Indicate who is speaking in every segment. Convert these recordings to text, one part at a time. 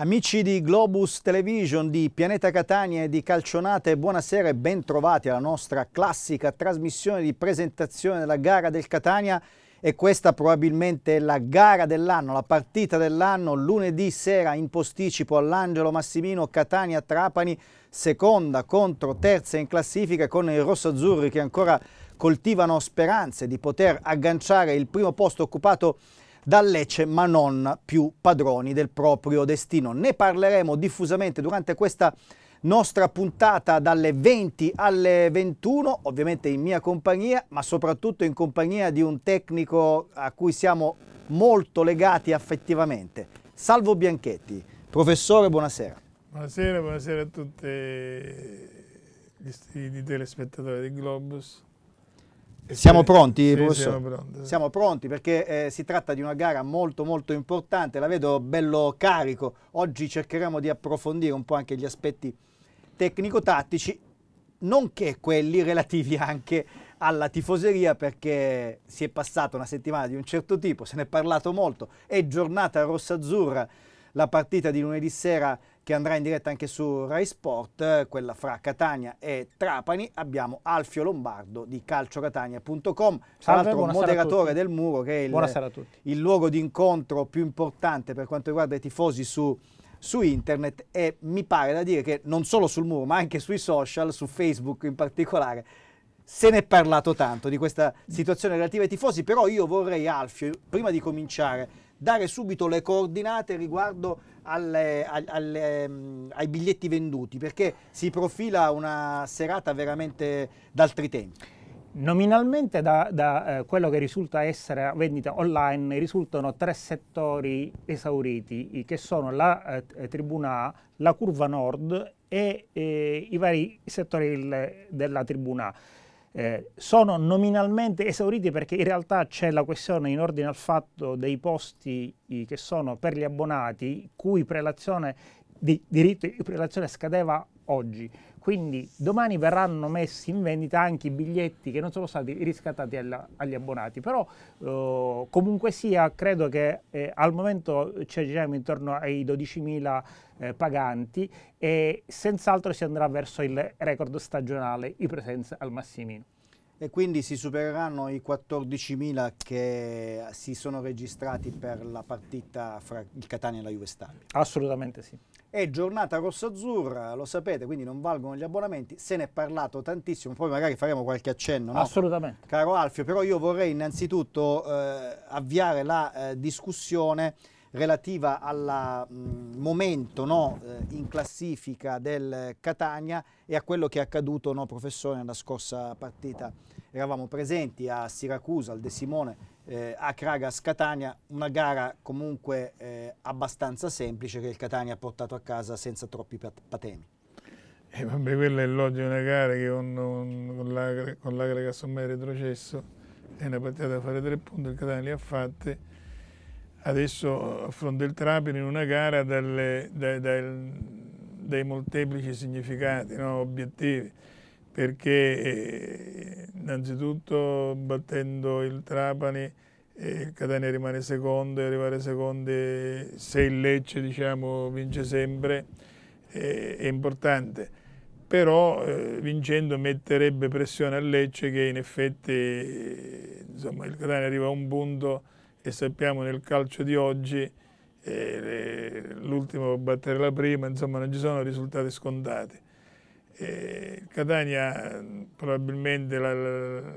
Speaker 1: Amici di Globus Television, di Pianeta Catania e di Calcionate, buonasera e bentrovati alla nostra classica trasmissione di presentazione della gara del Catania e questa probabilmente è la gara dell'anno, la partita dell'anno, lunedì sera in posticipo all'Angelo Massimino Catania-Trapani, seconda contro terza in classifica con i rossoazzurri che ancora coltivano speranze di poter agganciare il primo posto occupato dal Lecce ma non più padroni del proprio destino. Ne parleremo diffusamente durante questa nostra puntata dalle 20 alle 21, ovviamente in mia compagnia, ma soprattutto in compagnia di un tecnico a cui siamo molto legati affettivamente, Salvo Bianchetti. Professore, buonasera.
Speaker 2: Buonasera, buonasera a tutti i
Speaker 1: telespettatori di Globus. Siamo pronti, sì, siamo pronti, Siamo pronti perché eh, si tratta di una gara molto molto importante, la vedo bello carico. Oggi cercheremo di approfondire un po' anche gli aspetti tecnico-tattici, nonché quelli relativi anche alla tifoseria perché si è passata una settimana di un certo tipo, se ne è parlato molto, è giornata rossa-azzurra, la partita di lunedì sera che andrà in diretta anche su Rai Sport, quella fra Catania e Trapani. Abbiamo Alfio Lombardo di calciocatania.com, tra l'altro moderatore del Muro, che è il, il luogo di incontro più importante per quanto riguarda i tifosi su su internet e mi pare da dire che non solo sul muro ma anche sui social, su Facebook in particolare, se ne è parlato tanto di questa situazione relativa ai tifosi, però io vorrei Alfio, prima di cominciare, dare subito le coordinate riguardo alle, alle, mm, ai biglietti venduti perché si profila una serata veramente d'altri tempi.
Speaker 3: Nominalmente da, da eh, quello che risulta essere vendita online risultano tre settori esauriti che sono la eh, Tribuna A, la Curva Nord e eh, i vari settori il, della Tribuna A eh, sono nominalmente esauriti perché in realtà c'è la questione in ordine al fatto dei posti che sono per gli abbonati cui prelazione di diritto di prelazione scadeva oggi. Quindi domani verranno messi in vendita anche i biglietti che non sono stati riscattati alla, agli abbonati. Però eh, comunque sia, credo che eh, al momento ci aggiriamo intorno ai 12.000 eh, paganti e senz'altro si andrà verso il record stagionale, di presenze al Massimino.
Speaker 1: E quindi si supereranno i 14.000 che si sono registrati per la partita fra il Catania e la Juve Stabia. Assolutamente sì. È giornata rossa-azzurra, lo sapete, quindi non valgono gli abbonamenti. Se ne è parlato tantissimo, poi magari faremo qualche accenno. No? Assolutamente. Caro Alfio, però io vorrei innanzitutto eh, avviare la eh, discussione relativa al momento no, eh, in classifica del Catania e a quello che è accaduto, no, professore, nella scorsa partita. Eravamo presenti a Siracusa, al De Simone, eh, a Kragas Catania, una gara comunque eh, abbastanza semplice che il Catania ha portato a casa senza troppi pat patemi.
Speaker 2: Eh, vabbè, quella è l'oggi una gara che con, con, la, con l'Agra che assomma retrocesso è una partita da fare tre punti, il Catania li ha fatte adesso il Frondeltrapani in una gara delle, dei, dei, dei molteplici significati, no? obiettivi, perché eh, innanzitutto battendo il Trapani il eh, Catania rimane secondo e arrivare secondo se il Lecce diciamo, vince sempre eh, è importante però eh, vincendo metterebbe pressione al Lecce che in effetti insomma, il Catania arriva a un punto e sappiamo nel calcio di oggi eh, l'ultimo battere la prima, insomma non ci sono risultati scontati. Eh, Catania probabilmente la, la,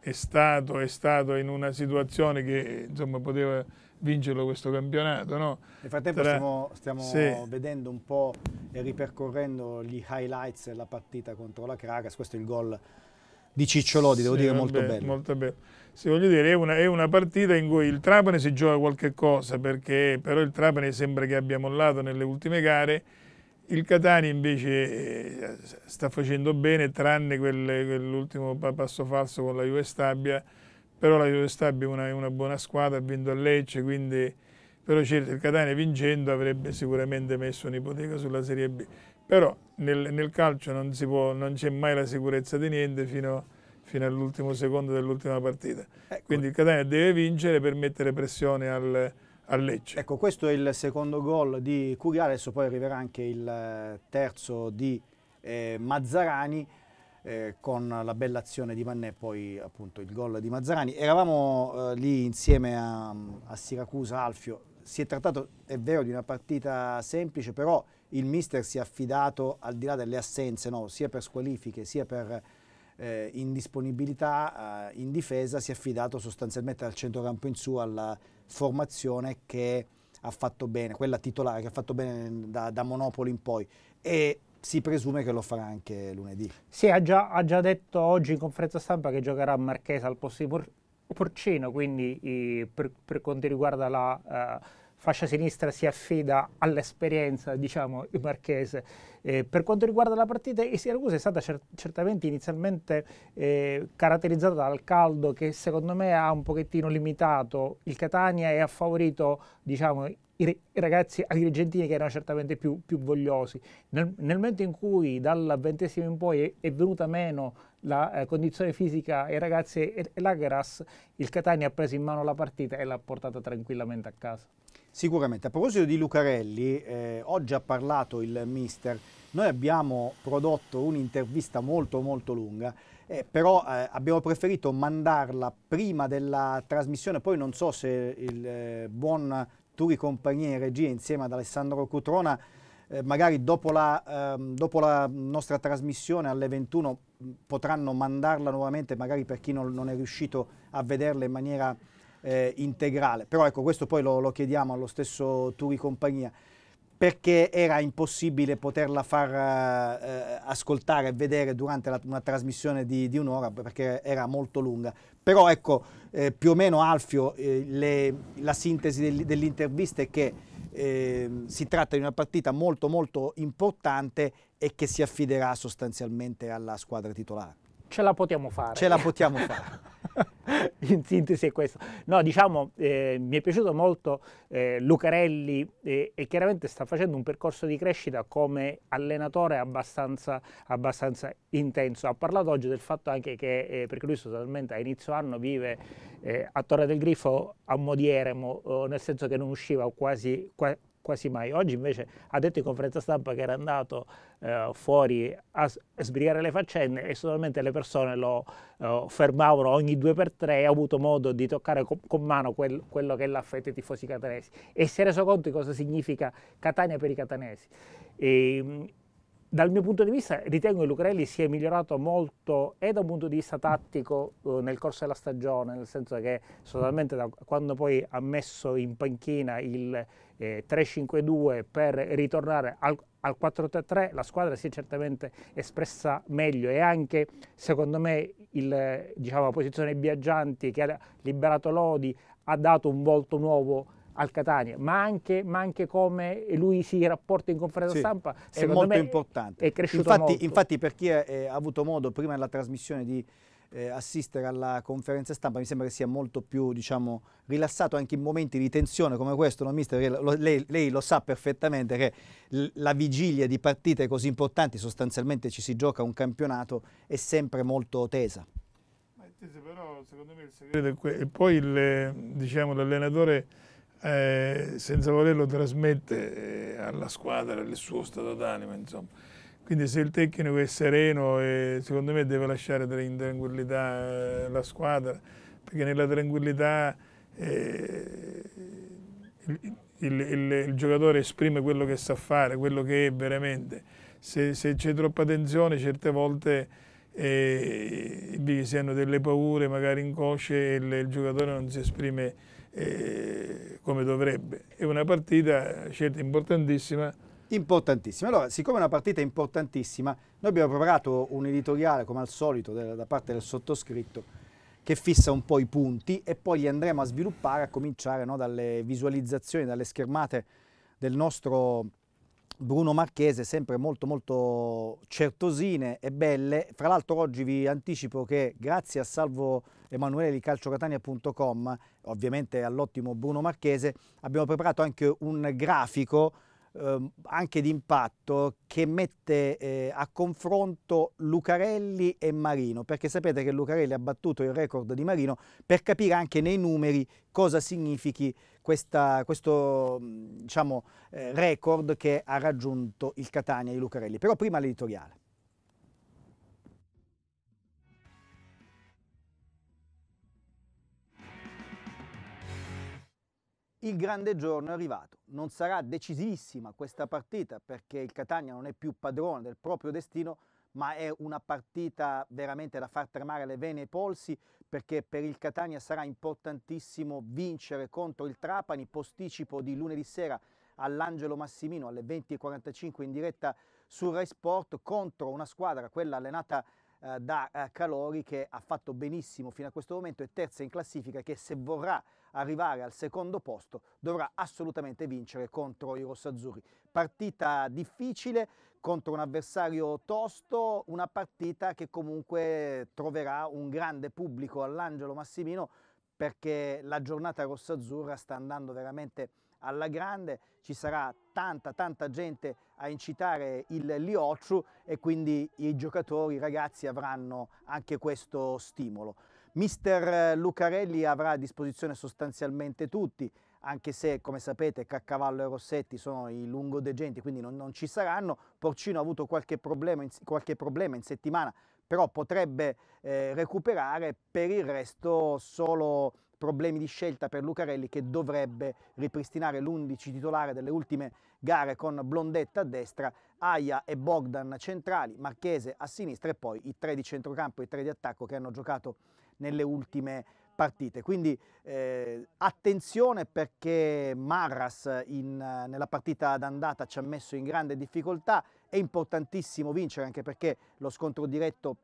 Speaker 2: è, stato, è, stato, in una situazione che insomma, poteva vincerlo questo campionato. No? Nel frattempo Tra... stiamo, stiamo sì.
Speaker 1: vedendo un po' e ripercorrendo gli highlights della partita contro la Kragas, questo è il gol di Cicciolodi, devo dire molto vabbè, bello.
Speaker 2: Molto bello se voglio dire, è una, è una, partita in cui il Trapani si gioca qualche cosa, perché però il Trapani sembra che abbia mollato nelle ultime gare, il Catania invece eh, sta facendo bene, tranne quell'ultimo passo falso con la Juve Stabia, però la Juve Stabia è una, una buona squadra, ha vinto a Lecce, quindi però certo il Catania vincendo avrebbe sicuramente messo un'ipoteca sulla Serie B. Però nel, nel calcio non, non c'è mai la sicurezza di niente fino a fino all'ultimo secondo dell'ultima partita. Ecco. Quindi il
Speaker 1: Catania deve vincere per mettere pressione al, al Lecce. Ecco, questo è il secondo gol di Curiale, adesso poi arriverà anche il eh, terzo di eh, Mazzarani. Eh, con la bella azione di Mannè poi appunto il gol di Mazzarani eravamo eh, lì insieme a, a Siracusa Alfio si è trattato è vero di una partita semplice però il mister si è affidato al di là delle assenze no? sia per squalifiche sia per eh, in disponibilità eh, in difesa si è affidato sostanzialmente dal centrocampo in su alla formazione che ha fatto bene, quella titolare che ha fatto bene da, da Monopoli in poi e si presume che lo farà anche lunedì. Sì, ha già, ha già detto oggi in conferenza stampa che giocherà a Marchesa al posto di Por Porcino,
Speaker 3: quindi eh, per, per, quanto riguarda la eh, fascia sinistra si affida all'esperienza, diciamo, marchese eh, per quanto riguarda la partita, il Siracusa è stata cer certamente inizialmente eh, caratterizzata dal caldo che secondo me ha un pochettino limitato il Catania e ha favorito diciamo, i, ragazzi agrigentini che erano certamente più, più vogliosi. Nel, nel, momento in cui dal ventesimo in poi è, è venuta meno la eh, condizione fisica e ragazzi e, e la il Catania ha preso in mano la partita e l'ha portata tranquillamente a casa.
Speaker 1: Sicuramente. A proposito di Lucarelli, eh, oggi ha parlato il mister. Noi abbiamo prodotto un'intervista molto molto lunga, eh, però eh, abbiamo preferito mandarla prima della trasmissione, poi non so se il eh, buon Turi Compagnia in regia insieme ad Alessandro Cutrona, eh, magari dopo la, ehm, dopo la nostra trasmissione alle 21 potranno mandarla nuovamente magari per chi non, non è riuscito a vederla in maniera eh, integrale. Però ecco, questo poi lo, lo chiediamo allo stesso Turi Compagnia perché era impossibile poterla far eh, ascoltare e vedere durante la, una trasmissione di, di un'ora perché era molto lunga. Però ecco, eh, più o meno Alfio, eh, le, la sintesi del, dell'intervista è che ehm, si tratta di una partita molto molto importante e che si affiderà sostanzialmente alla squadra titolare.
Speaker 3: Ce la possiamo fare. Ce la
Speaker 1: possiamo fare. In sintesi è
Speaker 3: questo. No, diciamo, eh, mi è piaciuto molto eh, Lucarelli eh, e chiaramente sta facendo un percorso di crescita come allenatore abbastanza, abbastanza intenso. Ha parlato oggi del fatto anche che, eh, perché lui sostanzialmente a inizio anno vive eh, a Torre del Grifo a Modieremo, eh, nel senso che non usciva quasi quasi mai. Oggi invece ha detto in conferenza stampa che era andato eh, fuori a sbrigare le faccende e solamente le persone lo eh, fermavano ogni due per tre e ha avuto modo di toccare con, con mano quel, quello che è l'affetto ai tifosi catanesi e si è reso conto di cosa significa Catania per i catanesi. E, ehm, dal mio punto di vista ritengo che Lucrelli sia migliorato molto e da un punto di vista tattico eh, nel corso della stagione, nel senso che solamente da quando poi ha messo in panchina il eh, 3-5-2 per ritornare al, al 4-3-3 la squadra si è certamente espressa meglio e anche secondo me il, diciamo, la posizione Biaggianti che ha liberato Lodi ha dato un volto nuovo al Catania, ma anche, ma anche come lui si rapporta in conferenza sì, stampa è molto importante. È cresciuto infatti, molto. infatti
Speaker 1: per chi ha avuto modo prima della trasmissione di eh, assistere alla conferenza stampa mi sembra che sia molto più diciamo, rilassato anche in momenti di tensione come questo, no, mister? Lo, lei, lei, lo sa perfettamente che la vigilia di partite così importanti, sostanzialmente ci si gioca un campionato, è sempre molto tesa. Ma è tesa però secondo me il segreto è E
Speaker 2: poi diciamo, l'allenatore... Eh, senza volerlo trasmette eh, alla squadra il suo stato d'animo, quindi se il tecnico è sereno e secondo me deve lasciare in tranquillità eh, la squadra, perché nella tranquillità eh, il, il, il, il, giocatore esprime quello che sa fare, quello che è veramente. Se, se c'è troppa tensione certe volte eh, si hanno delle paure magari inconsce e il, il giocatore non si esprime eh, come dovrebbe. È una partita scelta
Speaker 1: importantissima importantissima. Allora, siccome è una partita importantissima, noi abbiamo preparato un editoriale, come al solito, da parte del sottoscritto, che fissa un po' i punti e poi li andremo a sviluppare a cominciare no, dalle visualizzazioni, dalle schermate del nostro Bruno Marchese, sempre molto molto certosine e belle. Fra l'altro oggi vi anticipo che grazie a Salvo Emanuele di calciocatania.com, ovviamente all'ottimo Bruno Marchese, abbiamo preparato anche un grafico eh, anche d'impatto che mette eh, a confronto Lucarelli e Marino, perché sapete che Lucarelli ha battuto il record di Marino per capire anche nei numeri cosa significhi questa, questo mm, diciamo, eh, record che ha raggiunto il Catania di Lucarelli. Però prima l'editoriale. Il grande giorno è arrivato. Non sarà decisivissima questa partita perché il Catania non è più padrone del proprio destino, ma è una partita veramente da far tremare le vene e i polsi perché per il Catania sarà importantissimo vincere contro il Trapani, posticipo di lunedì sera all'Angelo Massimino alle 20.45 in diretta sul Rai Sport contro una squadra, quella allenata eh, da eh, Calori che ha fatto benissimo fino a questo momento è terza in classifica che se vorrà arrivare al secondo posto dovrà assolutamente vincere contro i rossazzurri. Partita difficile contro un avversario tosto, una partita che comunque troverà un grande pubblico all'Angelo Massimino perché la giornata rossazzurra sta andando veramente alla grande, ci sarà tanta tanta gente a incitare il Liocciu e quindi i giocatori, i ragazzi avranno anche questo stimolo. Mister Lucarelli avrà a disposizione sostanzialmente tutti, anche se come sapete Caccavallo e Rossetti sono i lungodegenti, quindi non, non ci saranno. Porcino ha avuto qualche problema in, qualche problema in settimana, però potrebbe eh, recuperare. Per il resto solo problemi di scelta per Lucarelli che dovrebbe ripristinare l'11 titolare delle ultime gare con Blondetta a destra, Aia e Bogdan centrali, Marchese a sinistra e poi i tre di centrocampo e i tre di attacco che hanno giocato nelle ultime partite. Quindi eh, attenzione perché Marras in, nella partita d'andata ci ha messo in grande difficoltà, è importantissimo vincere anche perché lo scontro diretto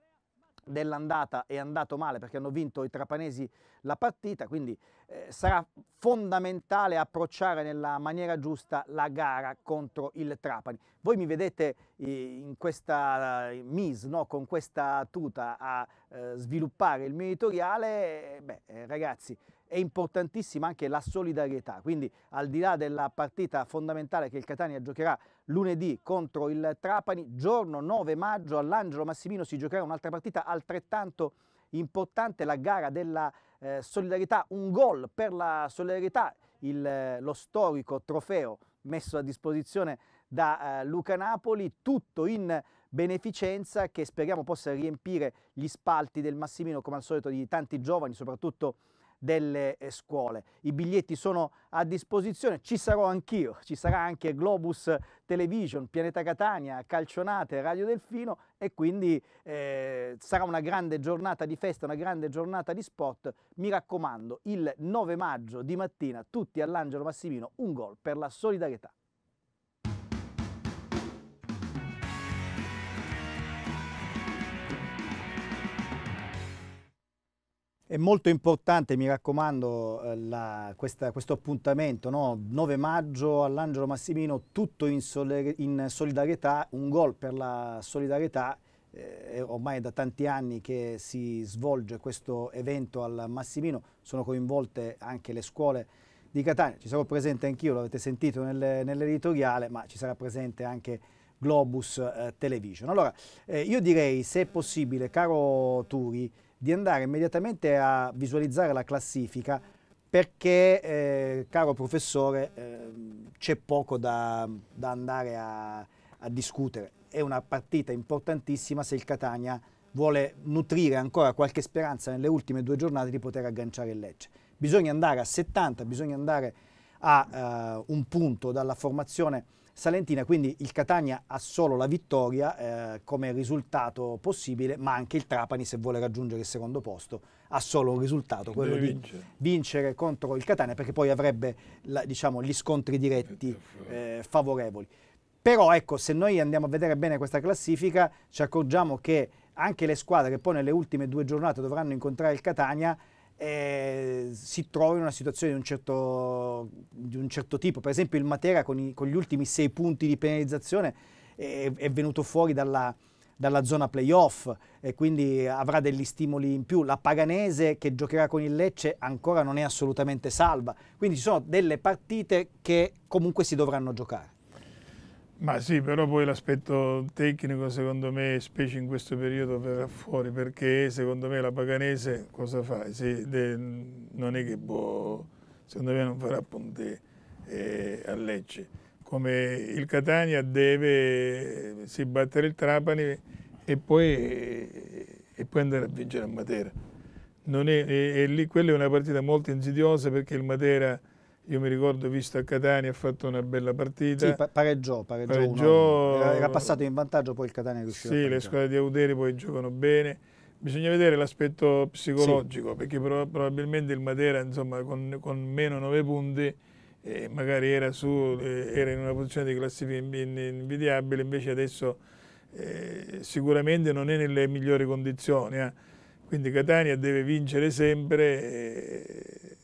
Speaker 1: dell'andata è andato male perché hanno vinto i trapanesi la partita, quindi eh, sarà fondamentale approcciare nella maniera giusta la gara contro il Trapani. Voi mi vedete eh, in questa eh, MIS, no? con questa tuta a eh, sviluppare il mio editoriale, beh ragazzi è importantissima anche la solidarietà, quindi al di là della partita fondamentale che il Catania giocherà lunedì contro il Trapani, giorno 9 maggio all'Angelo Massimino si giocherà un'altra partita altrettanto importante, la gara della eh, solidarietà, un gol per la solidarietà, il, eh, lo storico trofeo messo a disposizione da eh, Luca Napoli, tutto in beneficenza che speriamo possa riempire gli spalti del Massimino come al solito di tanti giovani, soprattutto delle eh, scuole. I biglietti sono a disposizione, ci sarò anch'io, ci sarà anche Globus Television, Pianeta Catania, Calcionate, Radio Delfino e quindi eh, sarà una grande giornata di festa, una grande giornata di spot. Mi raccomando, il 9 maggio di mattina tutti all'Angelo Massimino, un gol per la solidarietà. È molto importante, mi raccomando, eh, la, questa, questo appuntamento, no? 9 maggio all'Angelo Massimino, tutto in, sole, in solidarietà, un gol per la solidarietà. Eh, ormai è da tanti anni che si svolge questo evento al Massimino, sono coinvolte anche le scuole di Catania, ci sarò presente anch'io, l'avete sentito nel, nell'editoriale, ma ci sarà presente anche Globus eh, Television. Allora, eh, io direi, se è possibile, caro Turi, di andare immediatamente a visualizzare la classifica perché, eh, caro professore, eh, c'è poco da, da andare a, a, discutere. È una partita importantissima se il Catania vuole nutrire ancora qualche speranza nelle ultime due giornate di poter agganciare il Lecce. Bisogna andare a 70, bisogna andare a uh, un punto dalla formazione Salentina, quindi il Catania ha solo la vittoria eh, come risultato possibile, ma anche il Trapani se vuole raggiungere il secondo posto ha solo un risultato, quello Deve di vincere. vincere. contro il Catania perché poi avrebbe la, diciamo, gli scontri diretti eh, favorevoli. Però ecco, se noi andiamo a vedere bene questa classifica ci accorgiamo che anche le squadre che poi nelle ultime due giornate dovranno incontrare il Catania eh, si trova in una situazione di un, certo, di un certo tipo. Per esempio il Matera con, i, con gli ultimi sei punti di penalizzazione è, è venuto fuori dalla, dalla zona playoff e quindi avrà degli stimoli in più. La Paganese che giocherà con il Lecce ancora non è assolutamente salva. Quindi ci sono delle partite che comunque si dovranno giocare. Ma sì,
Speaker 2: però poi l'aspetto tecnico secondo me, specie in questo periodo, verrà fuori perché secondo me la Paganese cosa fa? Se, de, non è che boh, secondo me non farà Ponte eh, a Lecce. Come il Catania deve si battere il Trapani e poi, e poi, andare a vincere a Matera. È, e, e lì, quella è una partita molto insidiosa perché il Matera io mi ricordo, visto a Catania, ha fatto una bella partita. Sì, pareggiò, pareggiò. pareggiò era, era, passato in vantaggio,
Speaker 1: poi il Catania riusciva Sì, le
Speaker 2: squadre di Auderi poi giocano bene. Bisogna vedere l'aspetto psicologico, sì. perché pro probabilmente il Matera, insomma, con, con meno 9 punti, eh, magari era, su, eh, era, in una posizione di classifica invidiabile, invece adesso eh, sicuramente non è nelle migliori condizioni. Eh. Quindi Catania deve vincere sempre eh,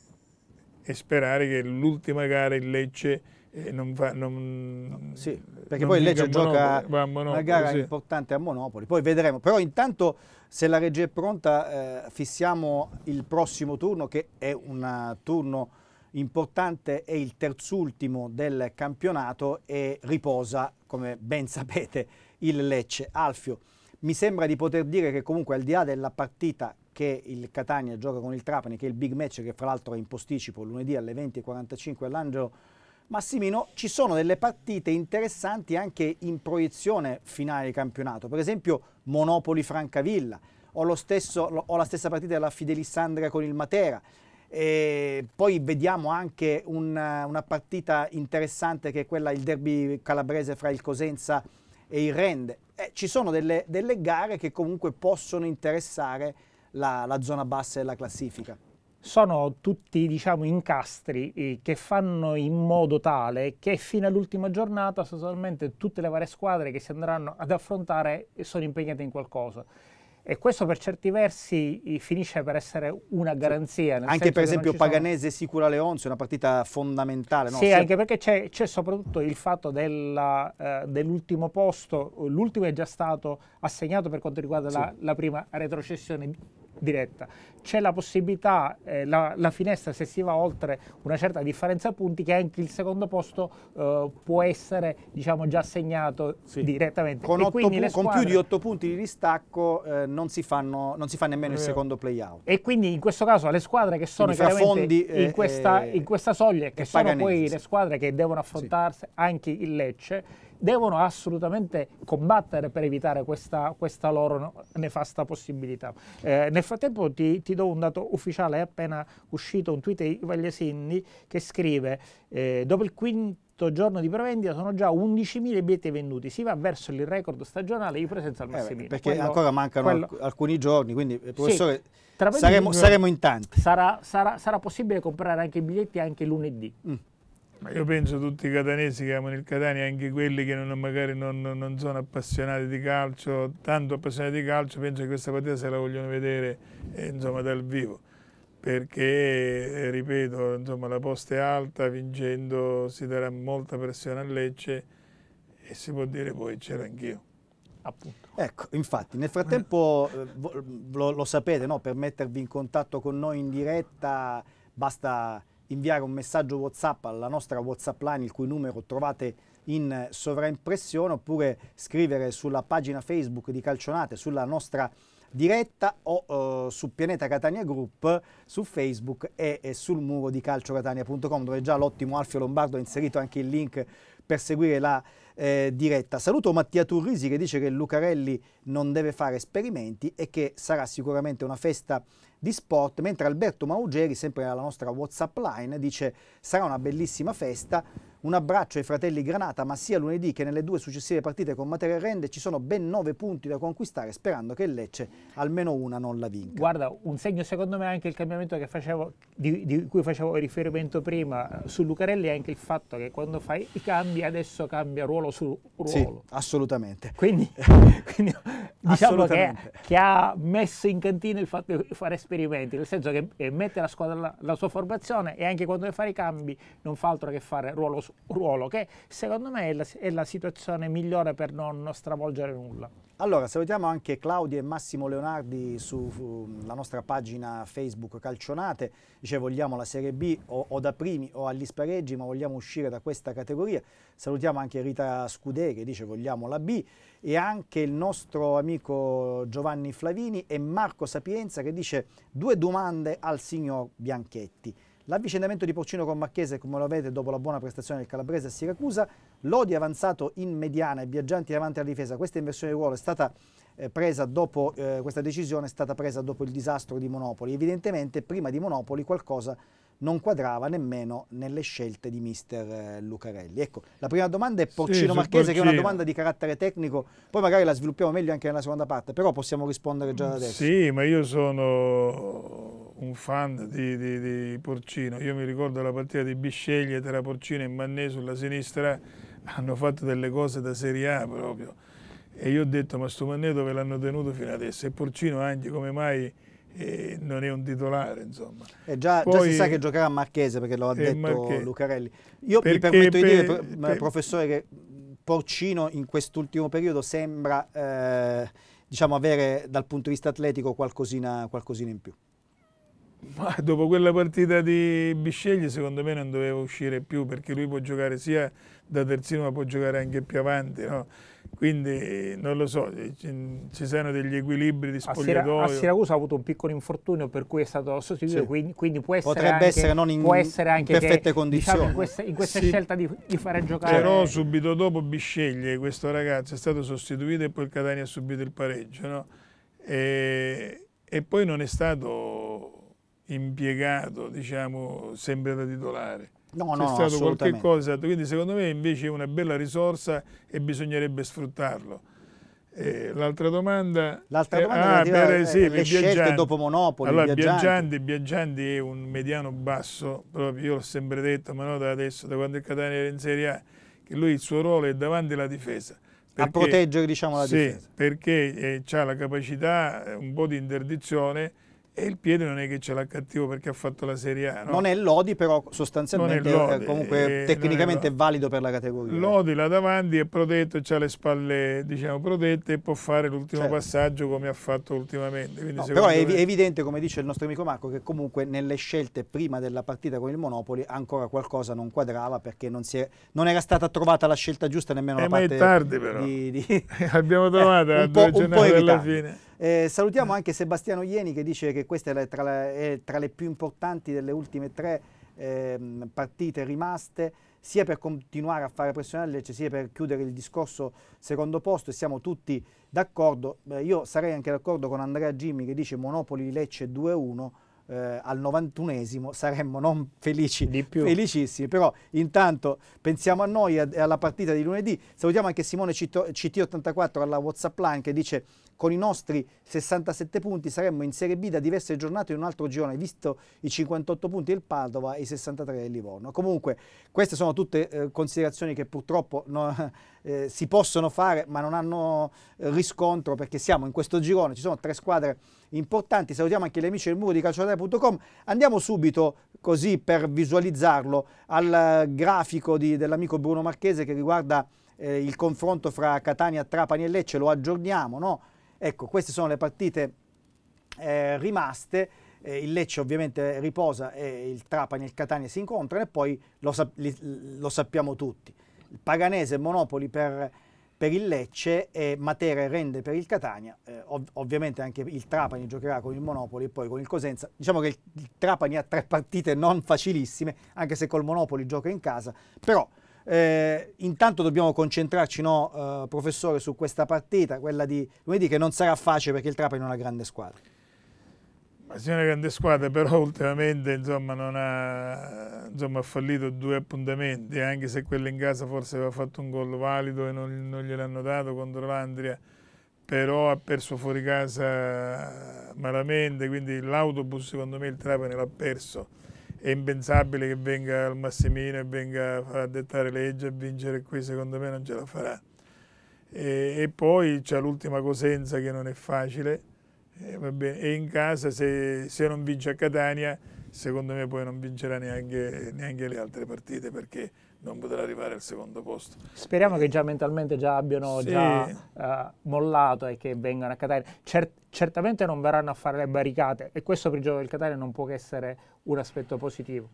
Speaker 2: e sperare che l'ultima gara in Lecce eh, non fa... Non,
Speaker 1: sì, perché non poi il Lecce gioca Monopoli, una gara sì. importante a Monopoli, poi vedremo. Però intanto se la regia è pronta eh, fissiamo il prossimo turno che è un eh, turno importante, è il terzultimo del campionato e riposa, come ben sapete, il Lecce. Alfio, mi sembra di poter dire che comunque al di là della partita che il Catania gioca con il Trapani, che è il big match che fra l'altro è in posticipo lunedì alle 20.45 all'Angelo Massimino, ci sono delle partite interessanti anche in proiezione finale di campionato, per esempio Monopoli Francavilla o, stesso, o la stessa partita della Fidelissandria con il Matera. E poi vediamo anche una, una partita interessante che è quella, il derby calabrese fra il Cosenza e il Rende. Eh, ci sono delle, delle gare che comunque possono interessare la, la zona bassa della classifica?
Speaker 3: sono tutti diciamo, incastri eh, che fanno in modo tale che fino all'ultima giornata sostanzialmente tutte le varie squadre che si andranno ad affrontare sono impegnate in qualcosa. E questo per certi versi eh, finisce per essere una garanzia. anche per esempio Paganese
Speaker 1: sono... Sicura Leonzi, una partita fondamentale. No? Sì, sì, anche
Speaker 3: perché c'è, soprattutto il fatto eh, dell'ultimo posto, l'ultimo è già stato assegnato per quanto riguarda sì. la, la prima retrocessione diretta. C'è la possibilità, eh, la, la, finestra se si va oltre una certa differenza punti che anche il secondo posto eh, può essere diciamo, già assegnato sì. direttamente. Con, squadre... con, più di
Speaker 1: otto punti di distacco eh, non, si fanno, non, si fa nemmeno il eh. secondo play-out.
Speaker 3: E quindi in questo caso le squadre che sono fondi, in, eh, questa, eh, in, questa, soglia che sono poi le squadre che devono affrontarsi, sì. anche il Lecce, devono assolutamente combattere per evitare questa, questa loro nefasta possibilità. Eh, nel frattempo ti, ti, do un dato ufficiale, è appena uscito un tweet di Vagliasinni che scrive eh, dopo il quinto giorno di prevendita sono già
Speaker 1: 11.000
Speaker 3: biglietti venduti, si va verso il record stagionale di presenza al Massimino. Eh, perché quello, ancora mancano quello,
Speaker 1: alcuni giorni, quindi eh, professore... Sì, saremo, saremo,
Speaker 3: in tanti. Sarà, sarà, sarà, possibile
Speaker 2: comprare anche i biglietti anche lunedì. Mm ma io penso tutti i catanesi che amano il Catania, anche quelli che non, magari non, non, sono appassionati di calcio, tanto appassionati di calcio, penso che questa partita se la vogliono vedere eh, insomma, dal vivo. Perché, eh, ripeto, insomma, la posta è alta, vincendo si darà molta pressione a Lecce e si può dire poi c'era anch'io.
Speaker 1: Appunto. Ecco, infatti, nel frattempo eh, lo, lo sapete, no? per mettervi in contatto con noi in diretta basta inviare un messaggio WhatsApp alla nostra WhatsApp line, il cui numero trovate in sovraimpressione, oppure scrivere sulla pagina Facebook di Calcionate, sulla nostra diretta o eh, su Pianeta Catania Group su Facebook e, e sul muro di calciocatania.com dove già l'ottimo Alfio Lombardo ha inserito anche il link per seguire la eh, diretta. Saluto Mattia Turrisi che dice che Lucarelli non deve fare esperimenti e che sarà sicuramente una festa di sport, mentre Alberto Maugeri, sempre alla nostra WhatsApp line, dice sarà una bellissima festa, un abbraccio ai fratelli Granata, ma sia lunedì che nelle due successive partite con Matera e Rende ci sono ben nove punti da conquistare sperando che il Lecce almeno una non la vinca.
Speaker 3: Guarda, un segno secondo me anche il cambiamento facevo, di, di, cui facevo riferimento prima eh, su Lucarelli è anche il fatto che quando fai i cambi adesso cambia
Speaker 1: ruolo su ruolo. Sì, assolutamente. Quindi, quindi diciamo che,
Speaker 3: che, ha messo in cantina il fatto di fare esperimenti, nel senso che mette la squadra la, la sua formazione e anche quando deve fare i cambi non fa altro che fare ruolo su ruolo, che secondo me è la, è la situazione migliore per non stravolgere nulla.
Speaker 1: Allora, salutiamo anche Claudio e Massimo Leonardi sulla nostra pagina Facebook Calcionate. Dice vogliamo la Serie B o, o, da primi o agli spareggi, ma vogliamo uscire da questa categoria. Salutiamo anche Rita Scudè che dice vogliamo la B e anche il nostro amico Giovanni Flavini e Marco Sapienza che dice due domande al signor Bianchetti. L'avvicinamento di Porcino con Marchese, come lo vede dopo la buona prestazione del Calabrese a Siracusa, Lodi avanzato in mediana e viaggianti davanti alla difesa, questa inversione di ruolo è stata eh, presa dopo, eh, questa decisione è stata presa dopo il disastro di Monopoli. Evidentemente prima di Monopoli qualcosa non quadrava nemmeno nelle scelte di mister eh, Lucarelli. Ecco, la prima domanda è Porcino sì, Marchese, Porcino. che è una domanda di carattere tecnico, poi magari la sviluppiamo meglio anche nella seconda parte, però possiamo rispondere già da adesso.
Speaker 2: Sì, ma io sono un fan di, di, di Porcino, io mi ricordo la partita di Bisceglie tra Porcino e Mannè sulla sinistra, hanno fatto delle cose da Serie A proprio, e io ho detto ma sto Mannè dove l'hanno tenuto fino adesso, e Porcino anche come mai eh, non è un titolare insomma. E eh, già, Poi, già, si sa che giocherà
Speaker 1: a Marchese perché lo ha eh, detto Marchese. Lucarelli. Io perché, mi permetto di per, dire, per, professore, che Porcino in quest'ultimo periodo sembra eh, diciamo avere dal punto di vista atletico qualcosina, qualcosina in più. Ma dopo quella partita di
Speaker 2: Bisceglie secondo me non doveva uscire più perché lui può giocare sia da terzino ma può giocare anche più avanti. No? Quindi non lo so, ci sono degli equilibri di spogliatoio. A,
Speaker 3: Siracusa ha avuto un piccolo infortunio per cui è stato sostituito, sì. quindi, quindi, può essere Potrebbe anche, essere non in, essere anche perfette che, condizioni. Diciamo, in questa, in questa sì. scelta di, di, fare giocare. Però
Speaker 2: subito dopo Bisceglie, questo ragazzo, è stato sostituito e poi il Catania ha subito il pareggio. No? E, e poi non è stato impiegato, diciamo, sempre da titolare no, no, stato qualche cosa. Quindi secondo me invece è una bella risorsa e bisognerebbe sfruttarlo. Eh, l'altra domanda, l'altra domanda ah, per, eh, sì, le scelte dopo Monopoli allora, Biaggianti. Biaggianti è un mediano basso proprio io l'ho sempre detto ma no da adesso da quando il Catania era in Serie A che lui il suo ruolo è davanti alla difesa perché, a proteggere diciamo la sì, difesa perché eh, ha la capacità eh, un po' di interdizione e il piede non è che ce l'ha cattivo perché ha fatto la Serie A. No? Non è
Speaker 1: Lodi, però sostanzialmente è, Lodi, eh, comunque eh, tecnicamente è valido per la categoria. Lodi là davanti
Speaker 2: è protetto, ha le spalle diciamo, protette e può fare l'ultimo certo. passaggio come ha fatto ultimamente. No, però è me...
Speaker 1: evidente, come dice il nostro amico Marco, che comunque nelle scelte prima della partita con il Monopoli ancora qualcosa non quadrava perché non, è, non era stata trovata la scelta giusta nemmeno eh, la parte è tardi però. Di, di... Abbiamo trovato eh, un, po', un alla fine. Eh, salutiamo anche Sebastiano Ieni che dice che questa è tra, le, è tra le più importanti delle ultime tre eh, partite rimaste sia per continuare a fare pressione alle all'Lecce sia per chiudere il discorso secondo posto e siamo tutti d'accordo. Io sarei anche d'accordo con Andrea Gimmi che dice Monopoli Lecce 2-1 eh, al 91esimo saremmo non felici, di felicissimi, però intanto pensiamo a noi e alla partita di lunedì, salutiamo anche Simone Cito, CT84 alla Whatsapp Line che dice con i nostri 67 punti saremmo in Serie B da diverse giornate in un altro girone, visto i 58 punti del Padova e i 63 del Livorno. Comunque queste sono tutte eh, considerazioni che purtroppo no, eh, si possono fare ma non hanno riscontro perché siamo in questo girone, ci sono tre squadre importanti. Salutiamo anche gli amici del muro di calciolaria.com. Andiamo subito, così per visualizzarlo, al grafico dell'amico Bruno Marchese che riguarda eh, il confronto fra Catania, Trapani e Lecce. Lo aggiorniamo, no? Ecco, queste sono le partite eh, rimaste. Eh, il Lecce ovviamente riposa e il Trapani e il Catania si incontrano e poi lo, sap- li, lo sappiamo tutti. Il Paganese e Monopoli per per il Lecce e Matera rende per il Catania, eh, ov ovviamente anche il Trapani giocherà con il Monopoli e poi con il Cosenza, diciamo che il, il Trapani ha tre partite non facilissime, anche se col Monopoli gioca in casa, però eh, intanto dobbiamo concentrarci, no, eh, professore, su questa partita, quella di lunedì che non sarà facile perché il Trapani è una grande squadra.
Speaker 2: Ma sì, una grande squadra, però ultimamente insomma, ha, insomma, ha, fallito due appuntamenti, anche se quello in casa forse aveva fatto un gol valido e non, non gliel'hanno dato contro l'Andria, però ha perso fuori casa malamente, quindi l'autobus secondo me il Trapani l'ha perso. È impensabile che venga al Massimino e venga a dettare legge a vincere qui, secondo me non ce la farà. E, e poi c'è l'ultima Cosenza che non è facile eh, vabbè, e in casa se, se, non vince a Catania secondo me poi non vincerà neanche, neanche le altre partite perché non potrà arrivare al secondo posto. Speriamo che già
Speaker 3: mentalmente già abbiano sì. già, uh, mollato e che vengano a Catania. Cert certamente non verranno a fare le barricate e questo per il gioco del Catania non può che essere un aspetto positivo.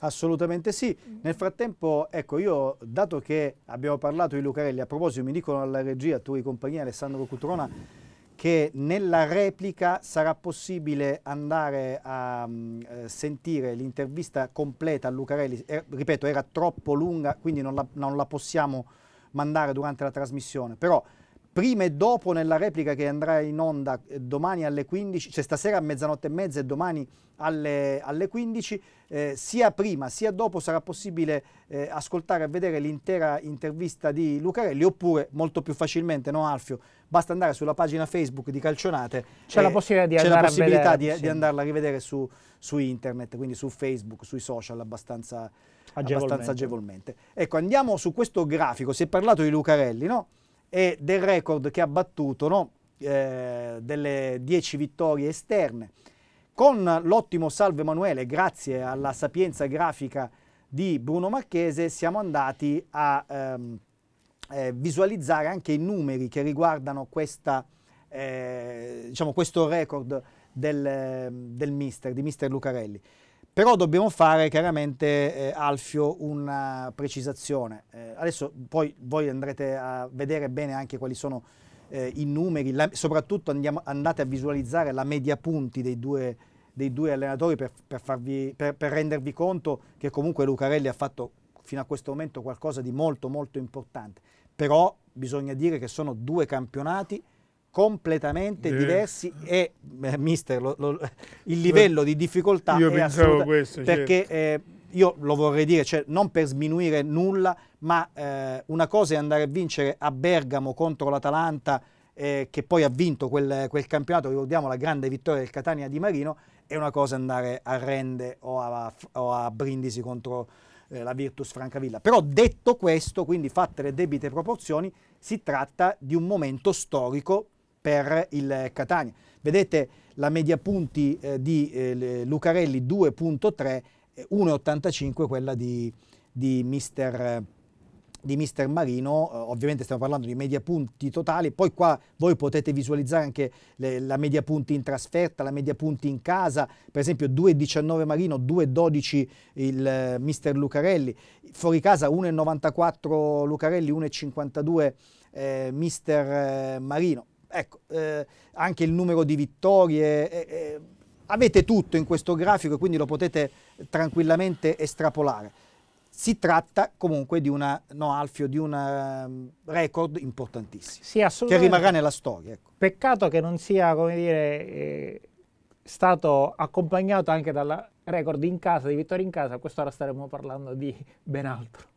Speaker 1: Assolutamente sì. Nel frattempo, ecco, io dato che abbiamo parlato di Lucarelli, a proposito mi dicono alla regia, tu e compagnia Alessandro Cutrona, che nella replica sarà possibile andare a mh, mm, eh, sentire l'intervista completa a Lucarelli, eh, ripeto era troppo lunga quindi non la, non la possiamo mandare durante la trasmissione, però prima e dopo nella replica che andrà in onda eh, domani alle 15, cioè stasera a mezzanotte e mezza e domani alle, alle 15, eh, sia prima sia dopo sarà possibile eh, ascoltare e vedere l'intera intervista di Lucarelli oppure molto più facilmente, no Alfio, basta andare sulla pagina Facebook di Calcionate, c'è la possibilità, di, andare la possibilità vedere, di, sì. di, andarla a rivedere su, su internet, quindi su Facebook, sui social abbastanza agevolmente. abbastanza agevolmente. Ecco, andiamo su questo grafico, si è parlato di Lucarelli, no? e del record che ha battuto no? eh, delle 10 vittorie esterne. Con l'ottimo salve Emanuele, grazie alla sapienza grafica di Bruno Marchese, siamo andati a ehm, eh, visualizzare anche i numeri che riguardano questa, eh, diciamo questo record del, del mister, di mister Lucarelli. Però dobbiamo fare chiaramente, eh, Alfio, una precisazione. Eh, adesso poi voi andrete a vedere bene anche quali sono eh, i numeri, la, soprattutto andiamo, andate a visualizzare la media punti dei due, dei due allenatori per, per, farvi, per, per rendervi conto che comunque Lucarelli ha fatto fino a questo momento qualcosa di molto molto importante. Però bisogna dire che sono due campionati completamente eh. diversi e eh, mister lo, lo, il livello di difficoltà io è assoluta questo, perché certo. eh, io lo vorrei dire cioè, non per sminuire nulla ma eh, una cosa è andare a vincere a Bergamo contro l'Atalanta eh, che poi ha vinto quel, quel campionato ricordiamo la grande vittoria del Catania di Marino è una cosa andare a Rende o a, o a Brindisi contro eh, la Virtus Francavilla però detto questo quindi fatte le debite proporzioni si tratta di un momento storico per il Catania. Vedete la media punti eh, di eh, Lucarelli 2.3, 1.85 eh, quella di, di mister, eh, di mister Marino, eh, ovviamente stiamo parlando di media punti totali, poi qua voi potete visualizzare anche le, la media punti in trasferta, la media punti in casa, per esempio 2.19 Marino, 2.12 il mister Lucarelli, fuori casa 1.94 Lucarelli, 1.52 mister Marino Ecco, eh, anche il numero di vittorie, eh, eh avete tutto in questo grafico e quindi lo potete tranquillamente estrapolare. Si tratta comunque di una, no Alfio, di un mm, record importantissimo, sì, che rimarrà nella storia. Ecco. Peccato che non sia, come dire,
Speaker 3: eh, stato accompagnato anche dal record in casa, di vittorie in casa, a quest'ora staremmo parlando di ben altro.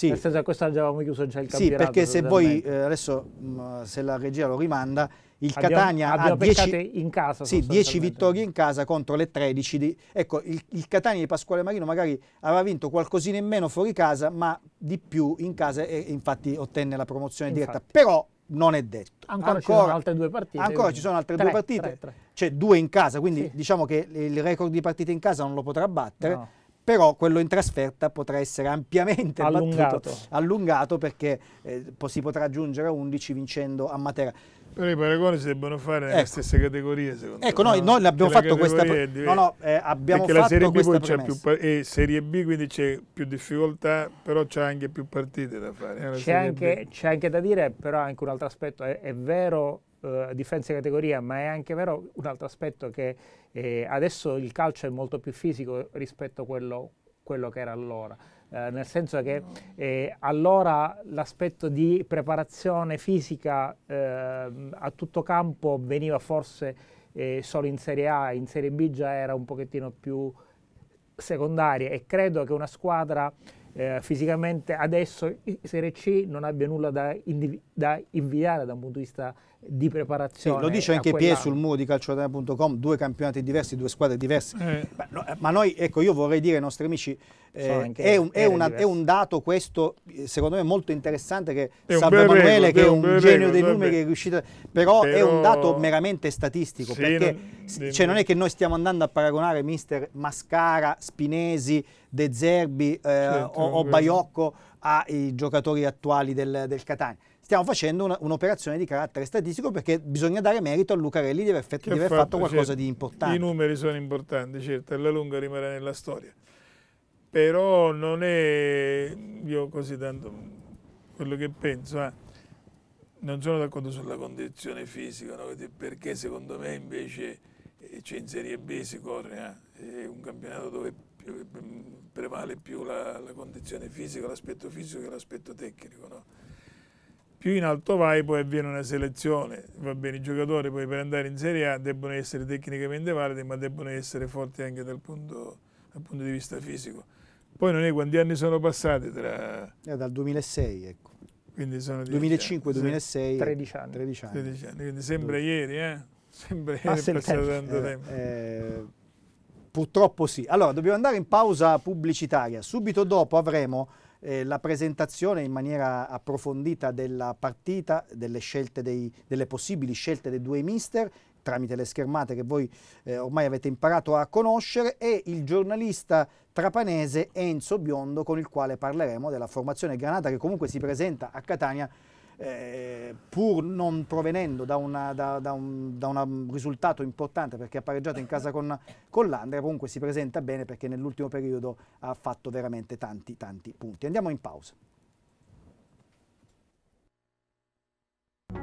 Speaker 3: Sì. Nel senso che questa avevamo chiuso già il campionato. Sì, perché se voi,
Speaker 1: eh, adesso mm, se la regia lo rimanda, il abbiamo, Catania abbiamo ha 10, in
Speaker 3: casa, sì, 10
Speaker 1: vittorie in casa contro le 13. Di, ecco, il, il, Catania di Pasquale Marino magari aveva vinto qualcosina in meno fuori casa, ma di più in casa e infatti ottenne la promozione infatti. diretta. Però non è detto. Ancora, ancora ci sono altre due
Speaker 3: partite. Ancora ci sono altre tre, due partite, tre, tre.
Speaker 1: cioè due in casa, quindi sì. diciamo che il record di partite in casa non lo potrà battere. No però quello in trasferta potrà essere ampiamente allungato, battuto, allungato perché eh, si potrà aggiungere a 11 vincendo a Matera.
Speaker 2: Però i paragoni si debbono fare nelle ecco. stesse categorie, secondo ecco, me. Ecco, noi, noi abbiamo fatto questa No, no, eh, abbiamo perché fatto la Serie B c'è più e eh, Serie B quindi c'è più difficoltà, però c'è anche più partite da fare. Eh, c'è, anche,
Speaker 3: anche, da dire, però anche un altro aspetto, è, è vero eh, differenze di categoria, ma è anche vero un altro aspetto che e adesso il calcio è molto più fisico rispetto a quello, quello che era allora. Eh, nel senso che eh, allora l'aspetto di preparazione fisica eh, a tutto campo veniva forse eh, solo in Serie A, in Serie B già era un pochettino più secondaria e credo che una squadra eh, fisicamente adesso Serie C non abbia nulla da, da, inviare da un punto di vista di preparazione. Sì, lo dice anche Pie sul muro
Speaker 1: di calciodana.com, due campionati diversi, due squadre diverse. Eh. Ma, no, eh, ma, noi, ecco, io vorrei dire ai nostri amici eh, è, un, è, una, è, un, dato questo, eh, secondo me, molto interessante che Salvo Emanuele, che è un, un genio re, dei numeri, è riuscito... Però, però, è un dato meramente statistico, sì, perché non, cioè, non è che noi stiamo andando a paragonare mister Mascara, Spinesi, De Zerbi eh, certo, o, o Baiocco ai giocatori attuali del, del Catania stiamo facendo un'operazione di carattere statistico perché bisogna dare merito a Lucarelli di aver, fatto, di aver fatto qualcosa certo. di importante. I
Speaker 2: numeri sono importanti, certo, alla lunga rimarrà nella storia però non è, io così tanto, quello che penso, eh, non sono d'accordo sulla condizione fisica, no? perché secondo me invece eh, c'è in Serie B si corre, eh? è un campionato dove più, prevale più la, la condizione fisica, l'aspetto fisico che l'aspetto tecnico. No? Più in alto vai poi avviene una selezione, va bene, i giocatori poi per andare in Serie A debbono essere tecnicamente validi ma debbono essere forti anche dal punto, dal punto di vista fisico poi non è quanti anni sono passati tra... È eh, dal 2006, ecco.
Speaker 1: 2005-2006. 13 anni. 13 anni. 13 anni, quindi sembra 12.
Speaker 2: ieri, eh? Sembra ieri
Speaker 1: passato tempo. tanto eh, tempo. Eh, purtroppo sì. Allora, dobbiamo andare in pausa pubblicitaria. Subito dopo avremo eh, la presentazione in maniera approfondita della partita, delle, dei, delle possibili scelte dei due mister tramite le schermate che voi eh, ormai avete imparato a conoscere e il giornalista trapanese Enzo Biondo con il quale parleremo della formazione Granata che comunque si presenta a Catania eh, pur non provenendo da, una, da, da, un, da, un, mm, risultato importante perché ha pareggiato in casa con, con l'Andrea, comunque si presenta bene perché nell'ultimo periodo
Speaker 4: ha fatto veramente tanti tanti punti. Andiamo in pausa.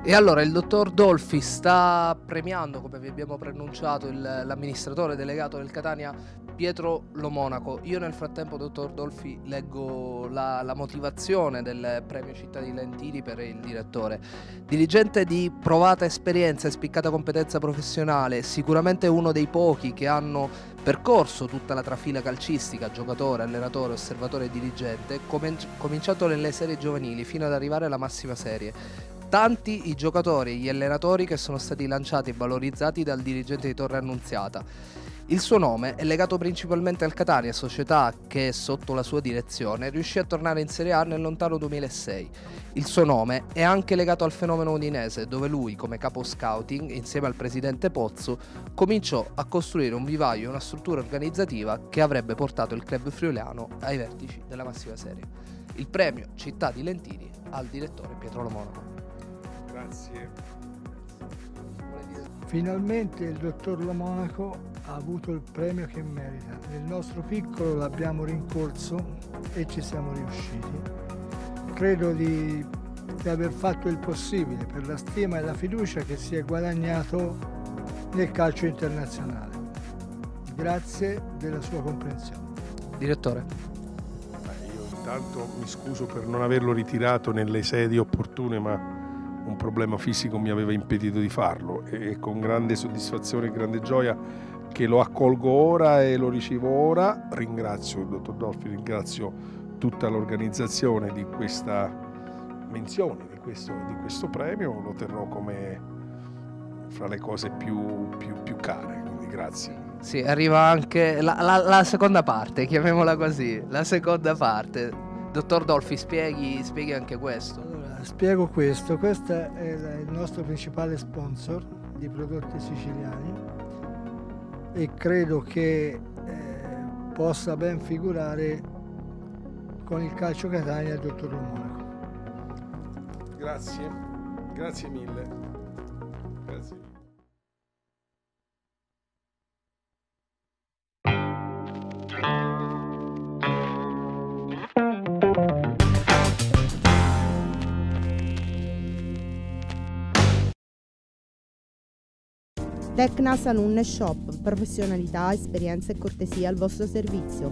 Speaker 4: E allora il dottor Dolfi sta premiando, come vi abbiamo preannunciato, l'amministratore delegato del Catania Pietro Lomonaco. Io nel frattempo, dottor Dolfi, leggo la, la motivazione del premio Città di Lentini per il direttore. Dirigente di provata esperienza e spiccata competenza professionale, sicuramente uno dei pochi che hanno percorso tutta la trafila calcistica, giocatore, allenatore, osservatore e dirigente, cominciato nelle serie giovanili fino ad arrivare alla massima serie tanti i giocatori e gli allenatori che sono stati lanciati e valorizzati dal dirigente di Torre Annunziata. Il suo nome è legato principalmente al Catania, società che sotto la sua direzione riuscì a tornare in Serie A nel lontano 2006. Il suo nome è anche legato al fenomeno udinese, dove lui, come capo scouting, insieme al presidente Pozzo, cominciò a costruire un vivaio e una struttura organizzativa che avrebbe portato il club friuliano ai vertici della massima serie. Il premio Città di Lentini al direttore Pietro Lo Grazie. Finalmente il dottor Lo Monaco ha avuto il premio che merita. Nel nostro piccolo l'abbiamo rincorso e ci siamo riusciti. Credo di, di, aver fatto il possibile per la stima e la fiducia che si è guadagnato nel calcio internazionale. Grazie della sua comprensione. Direttore.
Speaker 2: Beh, io intanto mi scuso per non averlo ritirato nelle sedi opportune, ma un problema fisico mi aveva impedito di farlo e con grande soddisfazione e grande gioia che lo accolgo ora e lo ricevo ora, ringrazio il dottor Dolfi, ringrazio tutta l'organizzazione di questa menzione, di questo, di questo premio, lo terrò come fra le cose più, più, più care,
Speaker 4: quindi grazie. Sì, arriva anche la, la, la, seconda parte, chiamiamola così, la seconda parte. Dottor Dolfi, spieghi, spieghi anche questo spiego questo, questo è il nostro principale sponsor di prodotti siciliani e credo che eh, possa ben figurare con il calcio Catania il dottor Monaco.
Speaker 2: Grazie, grazie mille.
Speaker 4: Tecnas Alunne Shop, professionalità, esperienza e cortesia al vostro servizio.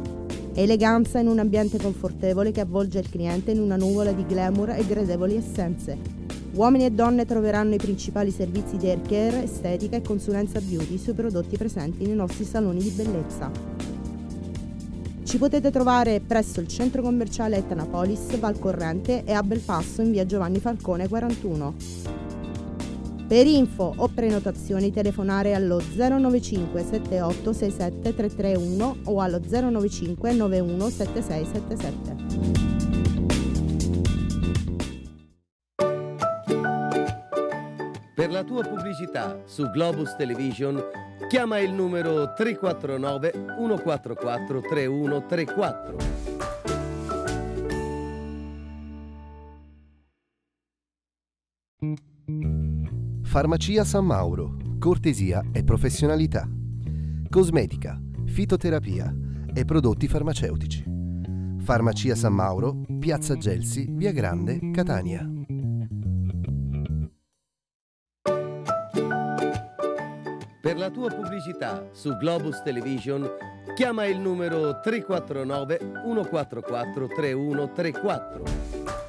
Speaker 4: Eleganza in un ambiente confortevole che avvolge il cliente in una nuvola di glamour e gradevoli essenze. Uomini e donne troveranno i principali servizi di hair care, estetica e consulenza beauty sui prodotti presenti nei nostri saloni di bellezza. Ci potete trovare presso il centro commerciale Etnapolis, Valcorrente e a Belpasso in via Giovanni Falcone 41. Per info o prenotazioni telefonare allo 095 78 67 331 o allo 095 91 76 77. Per la tua pubblicità su Globus Television chiama il numero 349 144 3134. thank you Farmacia San Mauro, cortesia e professionalità. Cosmetica, fitoterapia e prodotti farmaceutici. Farmacia San Mauro, Piazza Gelsi, Via Grande, Catania. Per la tua pubblicità su Globus Television chiama il numero 349 144 3134.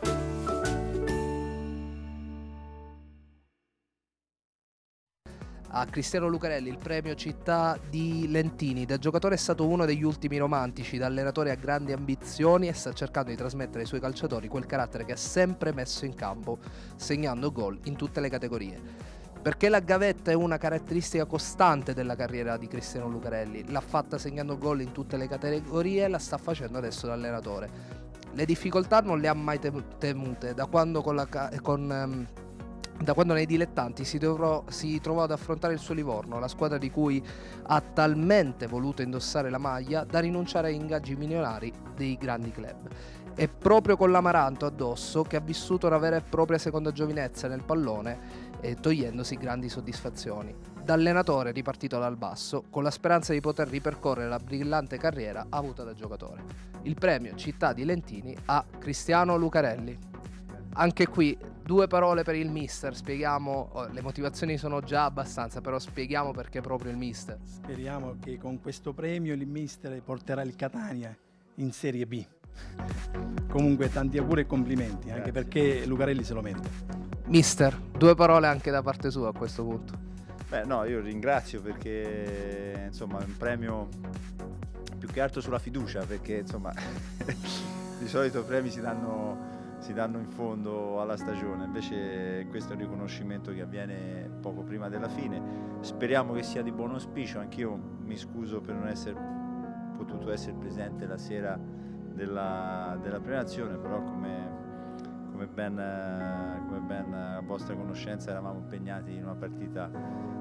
Speaker 4: a Cristiano Lucarelli il premio città di Lentini. Da giocatore è stato uno degli ultimi romantici, da allenatore ha grandi ambizioni e sta cercando di trasmettere ai suoi calciatori quel carattere che ha sempre messo in campo, segnando gol in tutte le categorie perché la gavetta è una caratteristica costante della carriera di Cristiano Lucarelli, l'ha fatta segnando gol in tutte le categorie e la sta facendo adesso da allenatore. Le difficoltà non le ha mai temute, da quando con, la, con ehm, da quando nei dilettanti si, dovrò, si, trovò ad affrontare il suo Livorno, la squadra di cui ha talmente voluto indossare la maglia da rinunciare agli ingaggi milionari dei grandi club. È proprio con l'Amaranto addosso che ha vissuto una vera e propria seconda giovinezza nel pallone, eh, togliendosi grandi soddisfazioni. Da allenatore ripartito dal basso, con la speranza di poter ripercorrere la brillante carriera avuta da giocatore. Il premio Città di Lentini a Cristiano Lucarelli. Anche qui Due parole per il mister, spieghiamo, oh, le motivazioni sono già abbastanza, però spieghiamo perché proprio il mister. Speriamo che con questo premio il mister porterà il Catania
Speaker 1: in
Speaker 5: Serie B. Comunque tanti auguri e complimenti, anche perché Lucarelli se lo merita.
Speaker 4: Mister, due parole anche da parte sua a questo punto.
Speaker 5: Beh no, io ringrazio perché insomma è un premio più che altro sulla fiducia, perché insomma di solito premi si danno si danno in fondo alla stagione, invece questo è un riconoscimento che avviene poco prima della fine. Speriamo che sia di buon auspicio, anch'io mi scuso per non essere potuto essere presente la sera della, della prelazione, però come, come, ben, come ben a vostra conoscenza eravamo impegnati in una partita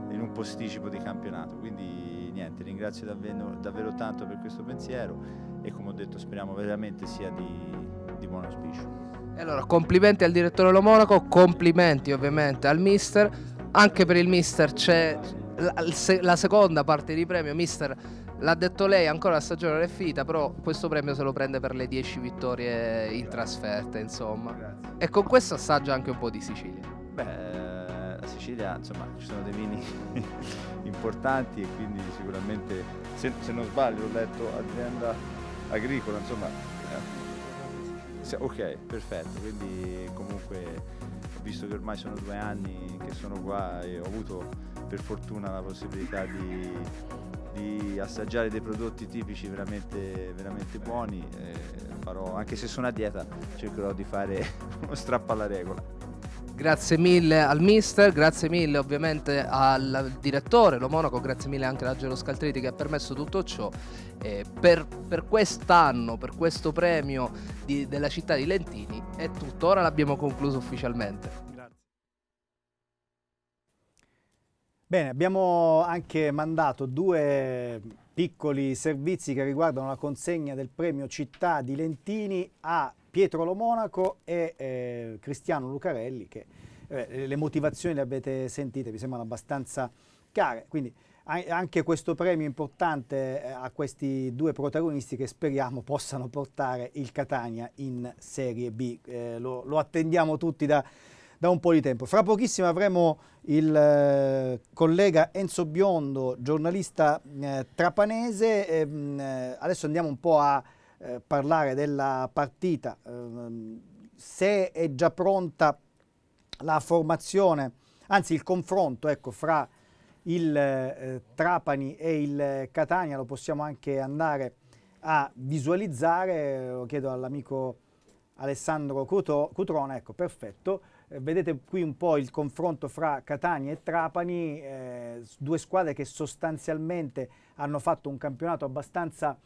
Speaker 5: in un posticipo di campionato, quindi niente, ringrazio davvero, davvero tanto per questo pensiero e come ho detto speriamo veramente sia di, di buon auspicio
Speaker 4: allora, complimenti al direttore Lo Monaco, complimenti ovviamente al mister. Anche per il mister c'è la, seconda parte di premio, mister. L'ha detto lei, ancora la stagione non è finita, però questo premio se lo prende per le 10 vittorie in trasferta, insomma. Grazie. E con questo assaggia anche un po' di Sicilia.
Speaker 5: Beh, la Sicilia, insomma, ci sono dei vini importanti e quindi sicuramente, se, se non sbaglio, ho letto azienda agricola, insomma, ok, perfetto, quindi comunque visto che ormai sono due anni che sono qua e ho avuto per fortuna la possibilità di, di assaggiare dei prodotti tipici veramente, veramente buoni, eh, farò, anche se sono a dieta cercherò di fare uno strappo alla regola.
Speaker 4: Grazie mille al mister, grazie mille ovviamente al direttore Lo Monaco, grazie mille anche ad Angelo Scaltriti che ha permesso tutto ciò. Eh, per, per quest'anno, per questo premio di, della città di Lentini è tutto, ora l'abbiamo concluso ufficialmente. Bene, abbiamo anche
Speaker 1: mandato due piccoli servizi che riguardano la consegna del premio Città di Lentini a Pietro Lomonaco e eh, Cristiano Lucarelli, che eh, le motivazioni le avete sentite, mi sembrano abbastanza care. Quindi anche questo premio importante eh, a questi due protagonisti che speriamo possano portare il Catania in Serie B. Eh, lo, lo, attendiamo tutti da, da, un po' di tempo. Fra pochissimo avremo il eh, collega Enzo Biondo, giornalista eh, trapanese. Mm, eh, adesso andiamo un po' a eh, parlare della partita, ehm, se è già pronta la formazione, anzi il confronto ecco, fra il eh, Trapani e il Catania, lo possiamo anche andare a visualizzare, lo chiedo all'amico Alessandro Cutrone, ecco perfetto, eh, vedete qui un po' il confronto fra Catania e Trapani, eh, due squadre che sostanzialmente hanno fatto un campionato abbastanza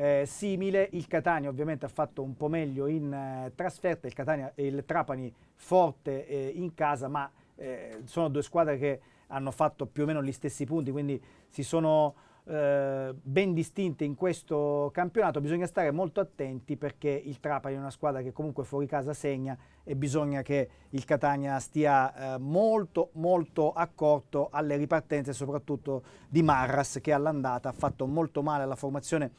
Speaker 1: eh, simile. Il Catania ovviamente ha fatto un po' meglio in eh, trasferta, il Catania e il Trapani forte eh, in casa, ma eh, sono due squadre che hanno fatto più o meno gli stessi punti, quindi si sono eh, ben distinte in questo campionato. Bisogna stare molto attenti perché il Trapani è una squadra che comunque fuori casa segna e bisogna che il Catania stia eh, molto molto accorto alle ripartenze soprattutto di Marras che all'andata ha fatto molto male alla formazione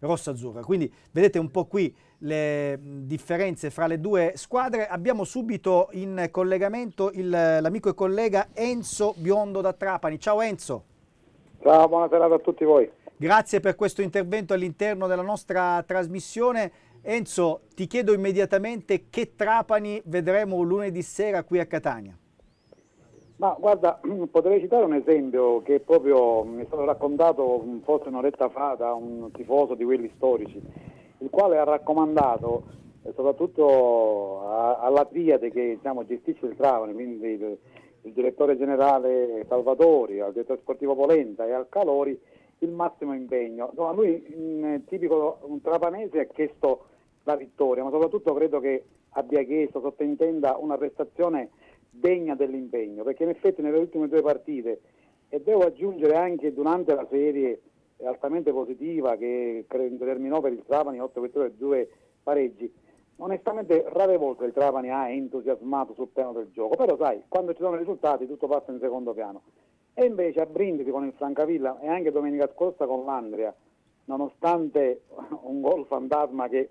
Speaker 1: rossa-azzurra. Quindi vedete un po' qui le differenze fra le due squadre. Abbiamo subito in collegamento il, l'amico e collega Enzo Biondo da Trapani. Ciao Enzo.
Speaker 6: Ciao, buona serata a tutti voi.
Speaker 1: Grazie per questo intervento all'interno della nostra trasmissione. Enzo, ti chiedo immediatamente che Trapani vedremo lunedì sera qui a Catania.
Speaker 6: Ma guarda, potrei citare un esempio che proprio mi è stato raccontato mm, forse un'oretta fa da un tifoso di quelli storici, il quale ha raccomandato eh, soprattutto alla triade che diciamo, gestisce il Travane, quindi il, il, direttore generale Salvatori, al direttore sportivo Polenta e al Calori, il massimo impegno. Insomma, lui, in, mm, tipico un trapanese, ha chiesto la vittoria, ma soprattutto credo che abbia chiesto, sottintenda una prestazione degna dell'impegno, perché in effetti nelle ultime due partite, e devo aggiungere anche durante la serie altamente positiva che terminò per il Trapani 8 vittorie e 2 pareggi, onestamente rare volte il Trapani ha entusiasmato sul piano del gioco, però sai, quando ci sono i risultati tutto passa in secondo piano. E invece a Brindisi con il Francavilla e anche domenica scorsa con l'Andria, nonostante un gol fantasma che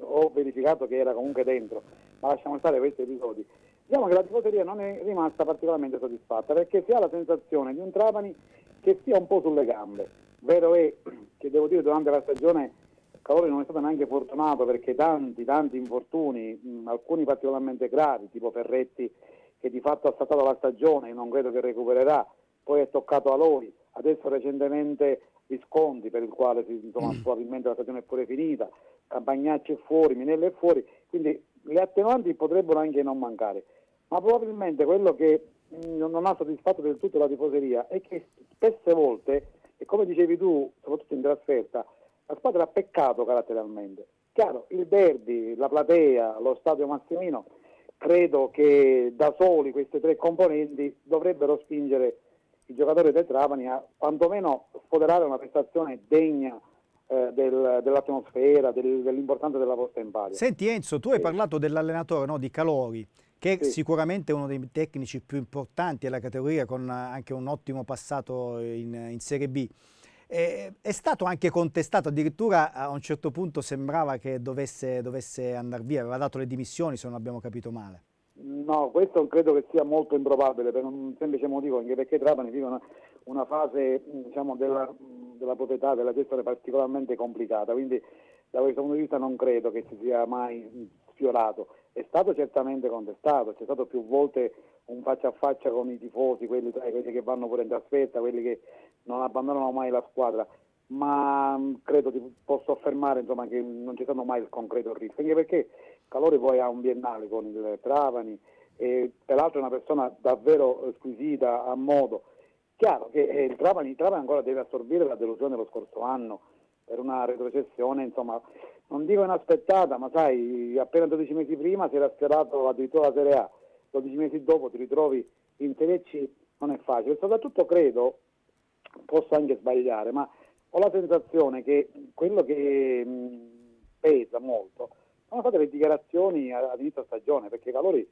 Speaker 6: ho verificato che era comunque dentro, ma lasciamo stare questi episodi, Diciamo che la tifoseria non è rimasta particolarmente soddisfatta perché si ha la sensazione di un Trapani che sia un po' sulle gambe. Vero è che devo dire durante la stagione Calore non è stato neanche fortunato perché tanti, tanti infortuni, mh, alcuni particolarmente gravi, tipo Ferretti che di fatto ha saltato la stagione, e non credo che recupererà, poi è toccato a Lori, adesso recentemente Visconti per il quale insomma, probabilmente la stagione è pure finita, Campagnacci è fuori, Minello è fuori, quindi le attenuanti potrebbero anche non mancare, ma probabilmente quello che mm, non ha soddisfatto del tutto la tifoseria è che spesse volte, e come dicevi tu, soprattutto in trasferta, la squadra ha peccato caratterialmente. Chiaro, il Verdi, la platea, lo stadio Massimino, credo che da soli queste tre componenti dovrebbero spingere i giocatori del Trapani a quantomeno sfoderare una prestazione degna eh, del, dell'atmosfera, del, dell'importanza della posta in palio.
Speaker 1: Senti Enzo, tu hai parlato dell'allenatore no, di Calori, che sì. è sicuramente uno dei tecnici più importanti della categoria con eh, anche un ottimo passato in, in Serie B. è stato anche contestato, addirittura a un certo punto sembrava che dovesse, dovesse andare via, aveva dato le dimissioni se non abbiamo capito male.
Speaker 6: No, questo credo che sia molto improbabile per un semplice motivo, anche perché Trapani vive una, una fase diciamo, della della proprietà, della gestione particolarmente complicata, quindi da questo punto di vista non credo che si sia mai sfiorato. È stato certamente contestato, c'è stato più volte un faccia a faccia con i tifosi, quelli, quelli che vanno pure in trasferta, quelli che non abbandonano mai la squadra, ma mm, credo ti posso affermare insomma, che non c'è stato mai il concreto rischio, anche perché Calori poi ha un biennale con il Travani, e peraltro è una persona davvero squisita a modo, Chiaro che il eh, Trapani, il Trapani ancora deve assorbire la delusione dello scorso anno per una retrocessione, insomma, non dico inaspettata, ma sai, appena 12 mesi prima si era schierato addirittura la Serie A, 12 mesi dopo ti ritrovi in Serie C, non è facile. Soprattutto credo, posso anche sbagliare, ma ho la sensazione che quello che mh, mm, pesa molto sono state le dichiarazioni all'inizio stagione, perché Calori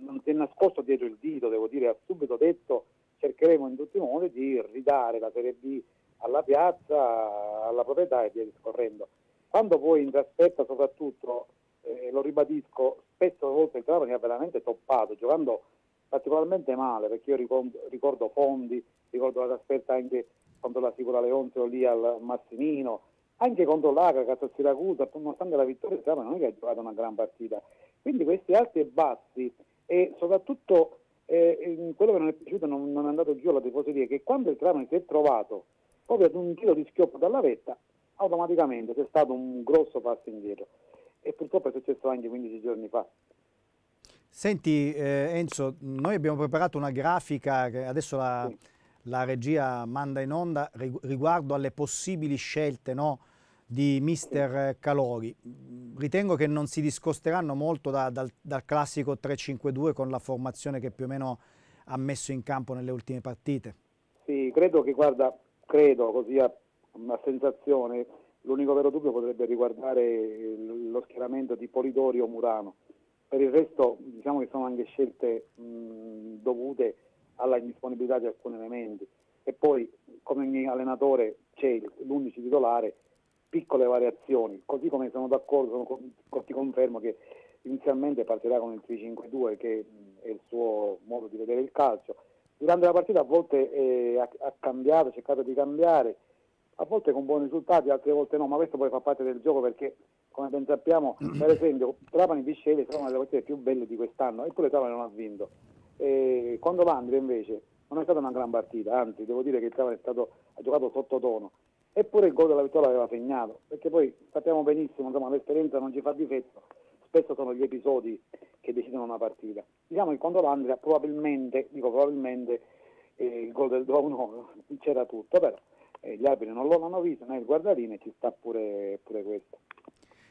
Speaker 6: non si è nascosto dietro il dito, devo dire, ha subito detto cercheremo in tutti i modi di ridare la Serie B alla piazza, alla proprietà e via discorrendo. Quando poi in trasferta soprattutto, eh, lo ribadisco, spesso a volte il Trapani ha veramente toppato, giocando particolarmente male, perché io ricordo, ricordo Fondi, ricordo la trasferta anche contro la Sicura Leonte o lì al Massimino, anche contro l'Agracat a Siracusa, nonostante la vittoria il Trapani non è che ha giocato una gran partita. Quindi questi alti e bassi e soprattutto eh, quello che non è piaciuto non, non è andato giù alla tifoseria che quando il Trapani si è trovato proprio ad un tiro di schioppo dalla vetta automaticamente c'è stato un grosso passo indietro e purtroppo è successo anche 15 giorni fa.
Speaker 1: Senti eh, Enzo, noi abbiamo preparato una grafica che adesso la, sì. la regia manda in onda riguardo alle possibili scelte no? di mister Calori. Ritengo che non si discosteranno molto da, dal, dal, classico 3-5-2 con la formazione che più o meno ha messo in campo nelle ultime partite.
Speaker 6: Sì, credo che, guarda, credo così a una sensazione, l'unico vero dubbio potrebbe riguardare lo schieramento di Polidori o Murano. Per il resto diciamo che sono anche scelte mh, dovute alla indisponibilità di alcuni elementi. E poi come ogni allenatore c'è l'11 titolare piccole variazioni, così come sono d'accordo, sono, ti confermo che inizialmente partirà con il 3-5-2 che è il suo modo di vedere il calcio. Durante la partita a volte eh, ha, ha, cambiato, ha cercato di cambiare, a volte con buoni risultati, altre volte no, ma questo poi fa parte del gioco perché come ben sappiamo, per esempio, Trapani Bisceglie sono una delle partite più belle di quest'anno, eppure Trapani non ha vinto. E quando Vandria invece non è stata una gran partita, anzi devo dire che Trapani stato, ha giocato sottotono eppure il gol della vittoria l'aveva segnato, perché poi sappiamo benissimo, insomma, l'esperienza non ci fa difetto, spesso sono gli episodi che decidono una partita. Diciamo che contro l'Andria probabilmente, dico probabilmente, eh, il gol del 2-1 c'era tutto, però eh, gli arbitri non lo hanno visto, né il e ci sta pure, pure questo.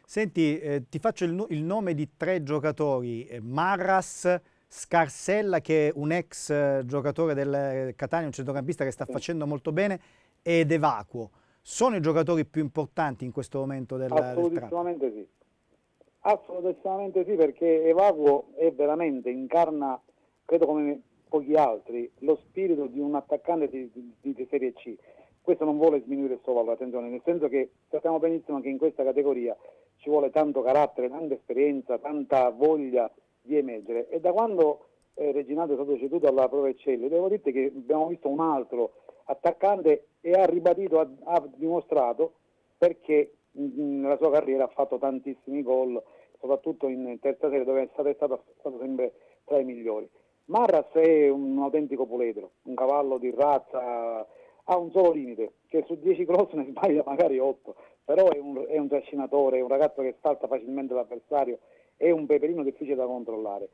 Speaker 1: Senti, eh, ti faccio il, il, nome di tre giocatori, eh, Marras, Scarsella che è un ex eh, giocatore del eh, Catania, un centrocampista che sta sì. facendo molto bene, ed Evacuo sono i giocatori più importanti in questo momento del, Assolutamente
Speaker 6: del sì. Assolutamente sì, perché Evacuo è veramente, incarna, credo come pochi altri, lo spirito di un attaccante di, di, di Serie C. Questo non vuole sminuire il suo valore, attenzione, nel senso che sappiamo benissimo che in questa categoria ci vuole tanto carattere, tanta esperienza, tanta voglia di emergere. E da quando eh, Reginato è stato ceduto alla Pro Eccelli, devo dirti che abbiamo visto un altro attaccante e ha ribadito, ha, ha dimostrato perché mm, mm, nella sua carriera ha fatto tantissimi gol, soprattutto in terza serie dove è stato, è stato, stato sempre tra i migliori. Marras è un autentico puledro, un cavallo di razza, ha un solo limite, che su 10 cross ne sbaglia magari 8, però è un, è un trascinatore, è un ragazzo che salta facilmente l'avversario, è un peperino difficile da controllare.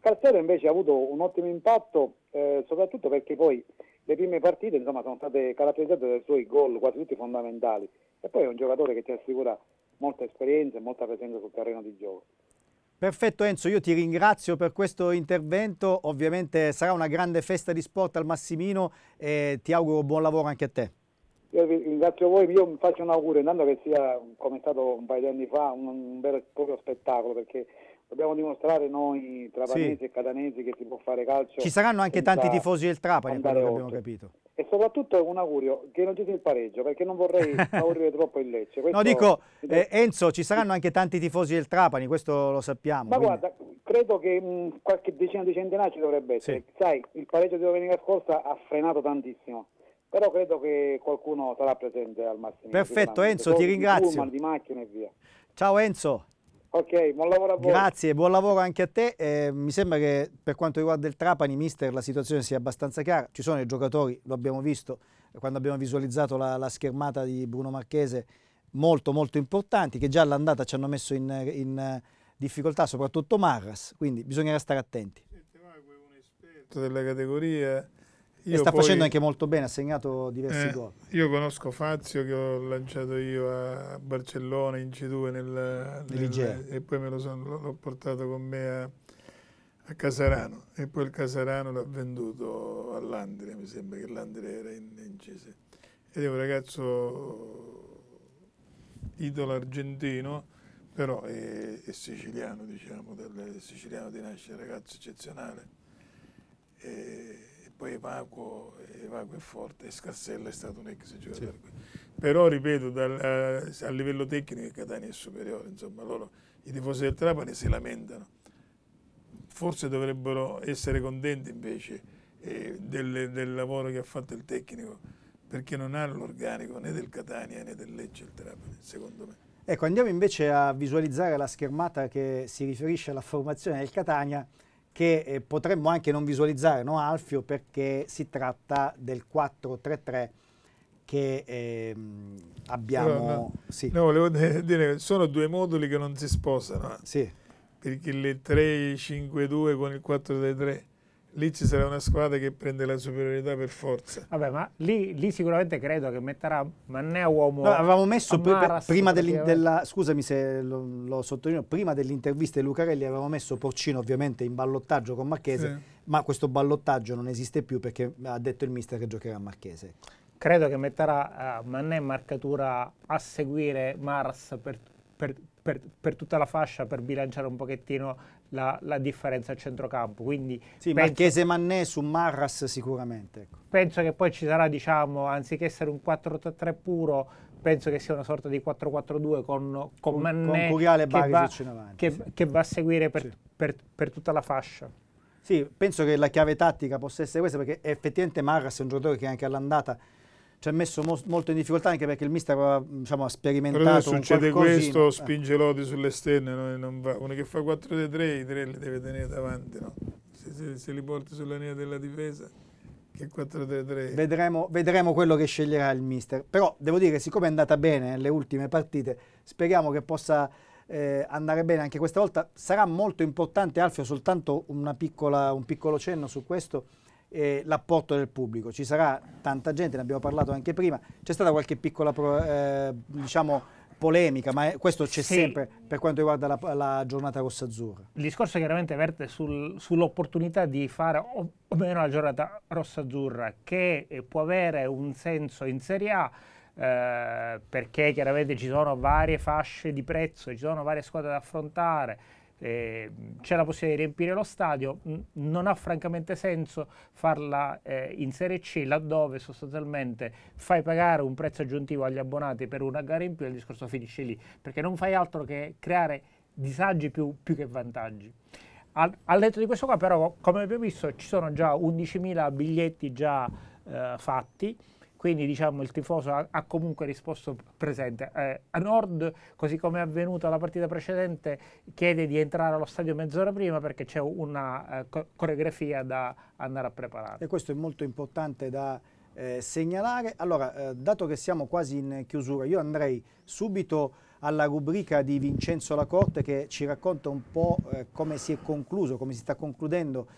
Speaker 6: Scarsero invece ha avuto un ottimo impatto, eh, soprattutto perché poi le prime partite insomma, sono state caratterizzate dai suoi gol, quasi tutti fondamentali, e poi è un giocatore che ti assicura molta esperienza e molta presenza sul terreno di gioco.
Speaker 1: Perfetto Enzo, io ti ringrazio per questo intervento, ovviamente sarà una grande festa di sport al Massimino e ti auguro buon lavoro anche a te.
Speaker 6: Io vi ringrazio voi, io faccio un augurio, intanto che sia, come è stato un paio di anni fa, un, un vero e proprio spettacolo, perché dobbiamo dimostrare noi trapanesi sì. e catanesi che si può fare calcio. Ci saranno anche tanti tifosi del Trapani, quello che abbiamo capito. E soprattutto un augurio che non ci sia il pareggio, perché non vorrei favorire troppo il Lecce. Questo no, dico, eh,
Speaker 1: Enzo, ci saranno anche tanti tifosi del Trapani, questo lo sappiamo. Ma quindi... guarda,
Speaker 6: credo che mh, mm, qualche decina di centinaia ci dovrebbe essere. Sì. Sai, il pareggio di domenica scorsa ha frenato tantissimo però credo che qualcuno sarà presente al massimo. Perfetto Enzo, ti ringrazio. Di pullman, di macchine e via.
Speaker 1: Ciao Enzo.
Speaker 6: Ok, buon lavoro a voi. Grazie,
Speaker 1: buon lavoro anche a te. Eh, mi sembra che per quanto riguarda il Trapani, mister, la situazione sia abbastanza chiara. Ci sono i giocatori, lo abbiamo visto quando abbiamo visualizzato la, la schermata di Bruno Marchese, molto molto importanti, che già all'andata ci hanno messo in, in eh, difficoltà, soprattutto Marras, quindi bisognerà stare attenti. un esperto Della categoria e sta poi, facendo anche molto bene, ha segnato diversi eh, gol.
Speaker 2: Io conosco Fazio che ho lanciato io a Barcellona in C2 nel, nel, e poi me lo sono, l'ho portato con me a, a, Casarano e poi il Casarano l'ha venduto all'Andria, mi sembra che l'Andria era in, in C6. Ed è un ragazzo idolo argentino però è, è, siciliano, diciamo, del, è siciliano di nascita, ragazzo eccezionale. E, poi Evacuo, Evacuo è forte, Scarsella è stato un ex giocatore. Sì. Però, ripeto, dal, a, eh, a livello tecnico Catania è superiore, insomma, loro, i tifosi del Trapani si lamentano. Forse dovrebbero essere contenti invece eh, del, del lavoro che ha fatto il tecnico, perché non ha l'organico né del Catania né del Lecce il Trapani, secondo me.
Speaker 1: Ecco, andiamo invece a visualizzare la schermata che si riferisce alla formazione del Catania che eh, potremmo anche non visualizzare, no Alfio, perché si tratta del 433 che ehm, abbiamo... Allora, eh, no, sì. no, volevo
Speaker 2: dire sono
Speaker 1: due moduli che
Speaker 2: non si sposano. Eh. Sì. Perché le 352 con il 433 lì ci sarà una squadra che prende la superiorità per forza.
Speaker 3: Vabbè, ma lì, lì sicuramente credo che metterà Mannea uomo. No, avevamo messo Maras, prima della,
Speaker 1: scusami se lo, lo, sottolineo, prima dell'intervista di Lucarelli avevamo messo Porcino ovviamente in ballottaggio con Marchese, sì. ma questo ballottaggio non esiste più perché ha detto il mister che giocherà a Marchese. Credo che
Speaker 3: metterà uh, eh, Mannea in marcatura a seguire Mars per, per, per, per tutta la fascia per bilanciare un pochettino la, la differenza al centrocampo. Quindi sì, penso, Marchese
Speaker 1: Mannè su Marras sicuramente. Ecco.
Speaker 3: Penso che poi ci sarà, diciamo, anziché essere un 4-3 puro, penso che sia una sorta di 4-4-2 con, con, con Mannè con che, va, avanti, che, sì. che, va a seguire per, sì. per, per tutta
Speaker 1: la fascia. Sì, penso che la chiave tattica possa essere questa perché effettivamente Marras è un giocatore che anche all'andata ci ha messo mo molto in difficoltà anche perché il mister aveva diciamo, sperimentato Però succede questo, eh. spinge Lodi sulle stelle no? uno
Speaker 2: che fa 4 dei 3, i 3 li deve tenere davanti, no? se, se, se li porti sulla linea della difesa. che 4 3
Speaker 1: Vedremo, vedremo, quello che sceglierà il mister. Però devo dire, siccome è andata bene eh, le ultime partite, speriamo che possa eh, andare bene anche questa volta. Sarà molto importante, Alfio, soltanto piccola, un piccolo cenno su questo eh, l'apporto del pubblico. Ci sarà tanta gente, ne abbiamo parlato anche prima, c'è stata qualche piccola pro, eh, diciamo, polemica, ma eh, questo c'è sì. sempre per quanto riguarda la, la giornata rossa-azzurra.
Speaker 3: Il discorso chiaramente verte sul, sull'opportunità di fare o, o meno la giornata rossa-azzurra, che eh, può avere un senso in Serie A, eh, perché chiaramente ci sono varie fasce di prezzo, ci sono varie squadre da affrontare, eh, c'è la possibilità di riempire lo stadio, non ha francamente senso farla eh, in Serie C laddove sostanzialmente fai pagare un prezzo aggiuntivo agli abbonati per una gara in più e il discorso finisce lì, perché non fai altro che creare disagi più, più che vantaggi. Al, al, letto di questo qua però, come abbiamo visto, ci sono già 11.000 biglietti già eh, fatti, quindi diciamo il tifoso ha, ha comunque risposto presente. Eh, a Nord, così come è avvenuto la partita precedente, chiede di entrare allo stadio mezz'ora prima perché c'è una eh, coreografia da
Speaker 1: andare a preparare. E questo è molto importante da eh, segnalare. Allora, eh, dato che siamo quasi in chiusura, io andrei subito alla rubrica di Vincenzo Lacorte che ci racconta un po' eh, come si è concluso, come si sta concludendo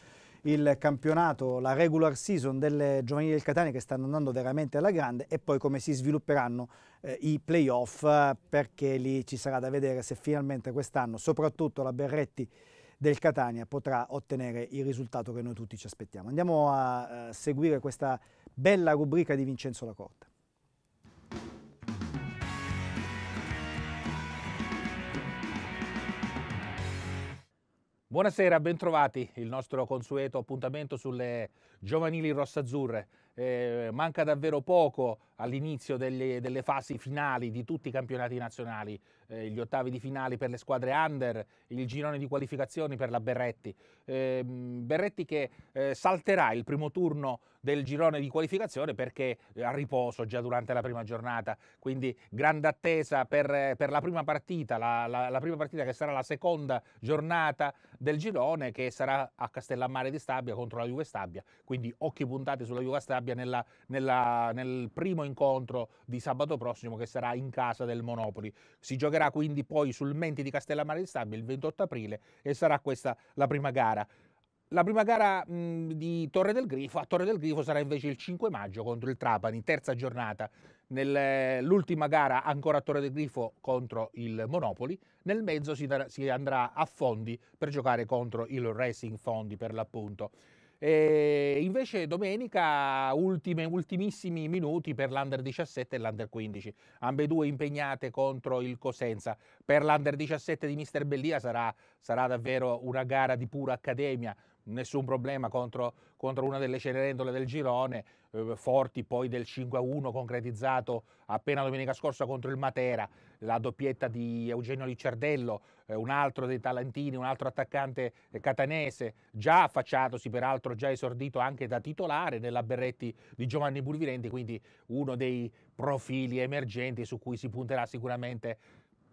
Speaker 1: il campionato, la regular season delle giovanili del Catania che stanno andando veramente alla grande e poi come si svilupperanno eh, i playoff perché lì ci sarà da vedere se finalmente quest'anno soprattutto la Berretti del Catania potrà ottenere il risultato che noi tutti ci aspettiamo. Andiamo a, a eh, seguire questa bella rubrica di Vincenzo Lacorte.
Speaker 7: Buonasera, bentrovati. Il nostro consueto appuntamento sulle giovanili rossazzurre. Eh, manca davvero poco all'inizio delle, delle, fasi finali di tutti i campionati nazionali eh, gli ottavi di finale per le squadre under, il girone di qualificazioni per la Berretti. Eh, Berretti che eh, salterà il primo turno del girone di qualificazione perché eh, a riposo già durante la prima giornata, quindi grande attesa per, eh, per la prima partita, la, la, la, prima partita che sarà la seconda giornata del girone che sarà a Castellammare di Stabia contro la Juve Stabia, quindi occhi puntati sulla Juve Stabia nella, nella, nel primo incontro di sabato prossimo che sarà in casa del Monopoli. Si giocherà giocherà quindi poi sul Menti di Castellammare di Stabia il 28 aprile e sarà questa la prima gara. La prima gara mh, di Torre del Grifo, a Torre del Grifo sarà invece il 5 maggio contro il Trapani, terza giornata. nell'ultima gara ancora a Torre del Grifo contro il Monopoli, nel mezzo si, si andrà a Fondi per giocare contro il Racing Fondi per l'appunto. E ehm, invece domenica ultime, ultimissimi minuti per l'Under 17 e l'Under 15, ambedue impegnate contro il Cosenza. Per l'Under 17 di Mister Bellia sarà, sarà davvero una gara di pura accademia nessun problema contro, contro una delle cenerendole del girone, eh, Forti poi del 5-1 concretizzato appena domenica scorsa contro il Matera, la doppietta di Eugenio Licciardello, eh, un altro dei Talantini, un altro attaccante eh, catanese, già affacciatosi peraltro già esordito anche da titolare nella Berretti di Giovanni Bulvirenti, quindi uno dei profili emergenti su cui si punterà sicuramente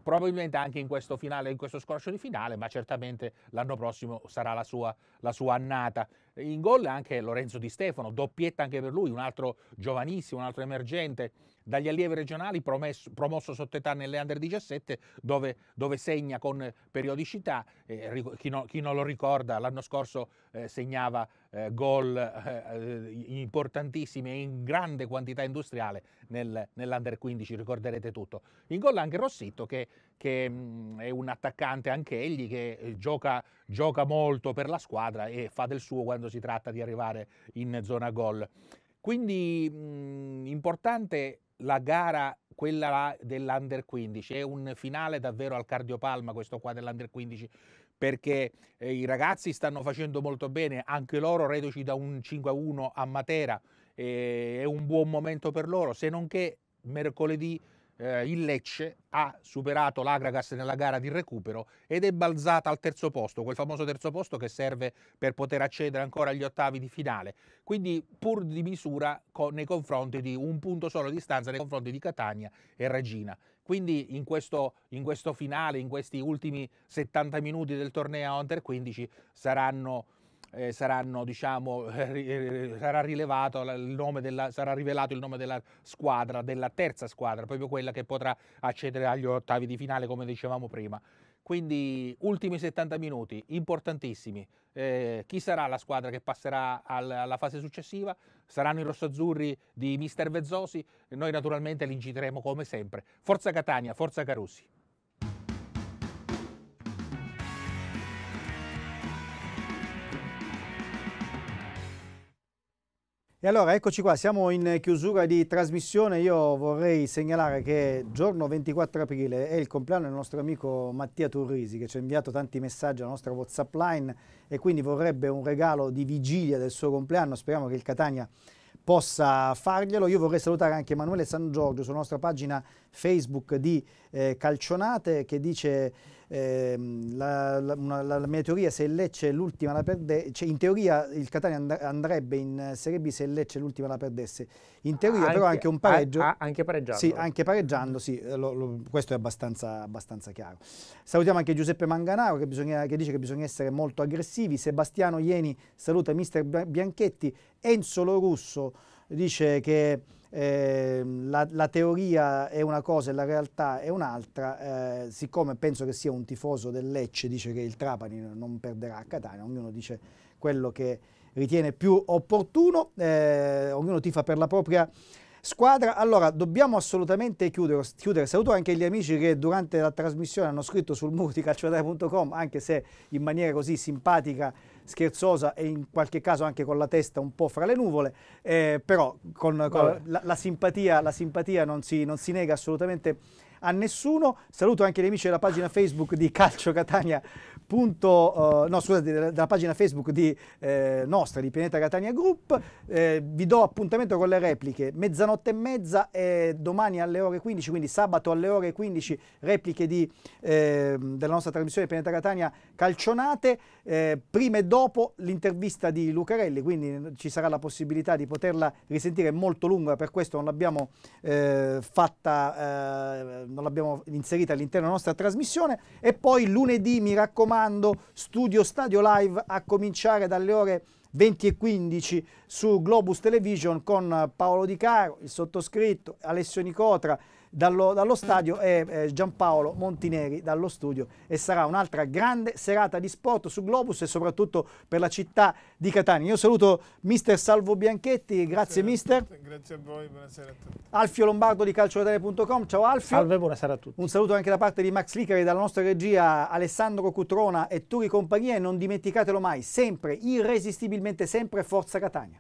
Speaker 7: probabilmente anche in questo finale, in questo scorcio di finale, ma certamente l'anno prossimo sarà la sua, la sua annata in gol anche Lorenzo Di Stefano, doppietta anche per lui, un altro giovanissimo, un altro emergente dagli allievi regionali, promesso, promosso età nelle under 17, dove, dove segna con periodicità. Eh, chi, no, chi, non lo ricorda, l'anno scorso eh, segnava eh, gol eh, eh, importantissimi e in grande quantità industriale nel, nell'under 15, ricorderete tutto. In gol anche Rossito, che, che mh, mm, è un attaccante anche egli, che eh, gioca gioca molto per la squadra e fa del suo quando si tratta di arrivare in zona gol. Quindi mh, mhmm, importante la gara, quella dell'Under 15, è un finale davvero al cardiopalma questo qua dell'Under 15 perché eh, i ragazzi stanno facendo molto bene, anche loro reduci da un 5-1 a Matera, eh, è un buon momento per loro, se non che mercoledì eh, il Lecce ha superato l'Agragas nella gara di recupero ed è balzata al terzo posto, quel famoso terzo posto che serve per poter accedere ancora agli ottavi di finale. Quindi pur di misura con, nei confronti di un punto solo di distanza nei confronti di Catania e Regina. Quindi in questo, in questo finale, in questi ultimi 70 minuti del torneo Under 15 saranno eh, saranno, diciamo, sarà, rilevato il nome della, sarà rivelato il nome della squadra, della terza squadra, proprio quella che potrà accedere agli ottavi di finale, come dicevamo prima. Quindi ultimi 70 minuti, importantissimi. Eh, chi sarà la squadra che passerà al, alla fase successiva? Saranno i rossoazzurri di Mister Vezzosi? Noi naturalmente li inciteremo come sempre. Forza Catania, forza Carussi.
Speaker 1: E allora eccoci qua, siamo in chiusura di trasmissione, io vorrei segnalare che giorno 24 aprile è il compleanno del nostro amico Mattia Turrisi che ci ha inviato tanti messaggi alla nostra Whatsapp line e quindi vorrebbe un regalo di vigilia del suo compleanno, speriamo che il Catania possa farglielo. Io vorrei salutare anche Emanuele San Giorgio sulla nostra pagina Facebook di eh, Calcionate che dice eh, la, la, una, la, la, mia teoria se il Lecce l'ultima la perdesse, cioè in teoria il Catania and andrebbe in Serie B se il Lecce l'ultima la perdesse, in teoria anche, però anche un pareggio, a, a, anche pareggiando, sì, anche pareggiando, sì, eh, lo, lo, questo è abbastanza, abbastanza, chiaro. Salutiamo anche Giuseppe Manganaro che, bisogna, che dice che bisogna essere molto aggressivi, Sebastiano Ieni saluta mister Bianchetti, Enzo Lorusso dice che eh, la, la, teoria è una cosa e la realtà è un'altra, eh, siccome penso che sia un tifoso del Lecce, dice che il Trapani non perderà a Catania, ognuno dice quello che ritiene più opportuno, eh, ognuno tifa per la propria squadra. Allora, dobbiamo assolutamente chiudere, chiudere. Saluto anche gli amici che durante la trasmissione hanno scritto sul muro di calciodare.com, anche se in maniera così simpatica scherzosa e in qualche caso anche con la testa un po' fra le nuvole, eh, però con, con la, la, simpatia, la, simpatia, non si, non si nega assolutamente a nessuno. Saluto anche gli amici della pagina Facebook di Calcio Catania. Punto, uh, no, scusate, della, della, pagina Facebook di, eh, nostra di Pianeta Catania Group. Eh, vi do appuntamento con le repliche mezzanotte e mezza e domani alle ore 15, quindi sabato alle ore 15, repliche di, eh, della nostra trasmissione Pianeta Catania calcionate. Eh, prima e dopo l'intervista di Lucarelli, quindi ci sarà la possibilità di poterla risentire molto lunga, per questo non l'abbiamo eh, fatta non l'abbiamo inserita all'interno della nostra trasmissione e poi lunedì mi raccomando studio stadio live a cominciare dalle ore 20 e 15 su Globus Television con Paolo Di Caro, il sottoscritto, Alessio Nicotra dallo, dallo stadio è eh, Giampaolo Montineri dallo studio e sarà un'altra grande serata di sport su Globus e soprattutto per la città di Catania. Io saluto mister Salvo Bianchetti, grazie, grazie mister.
Speaker 2: Grazie a voi, buonasera a tutti.
Speaker 1: Alfio Lombardo di calciolatele.com, ciao Alfio. Salve, buonasera a tutti. Un saluto anche da parte di Max Licari, dalla nostra regia Alessandro Cutrona e Turi Compagnia e non dimenticatelo mai, sempre, irresistibilmente sempre Forza Catania.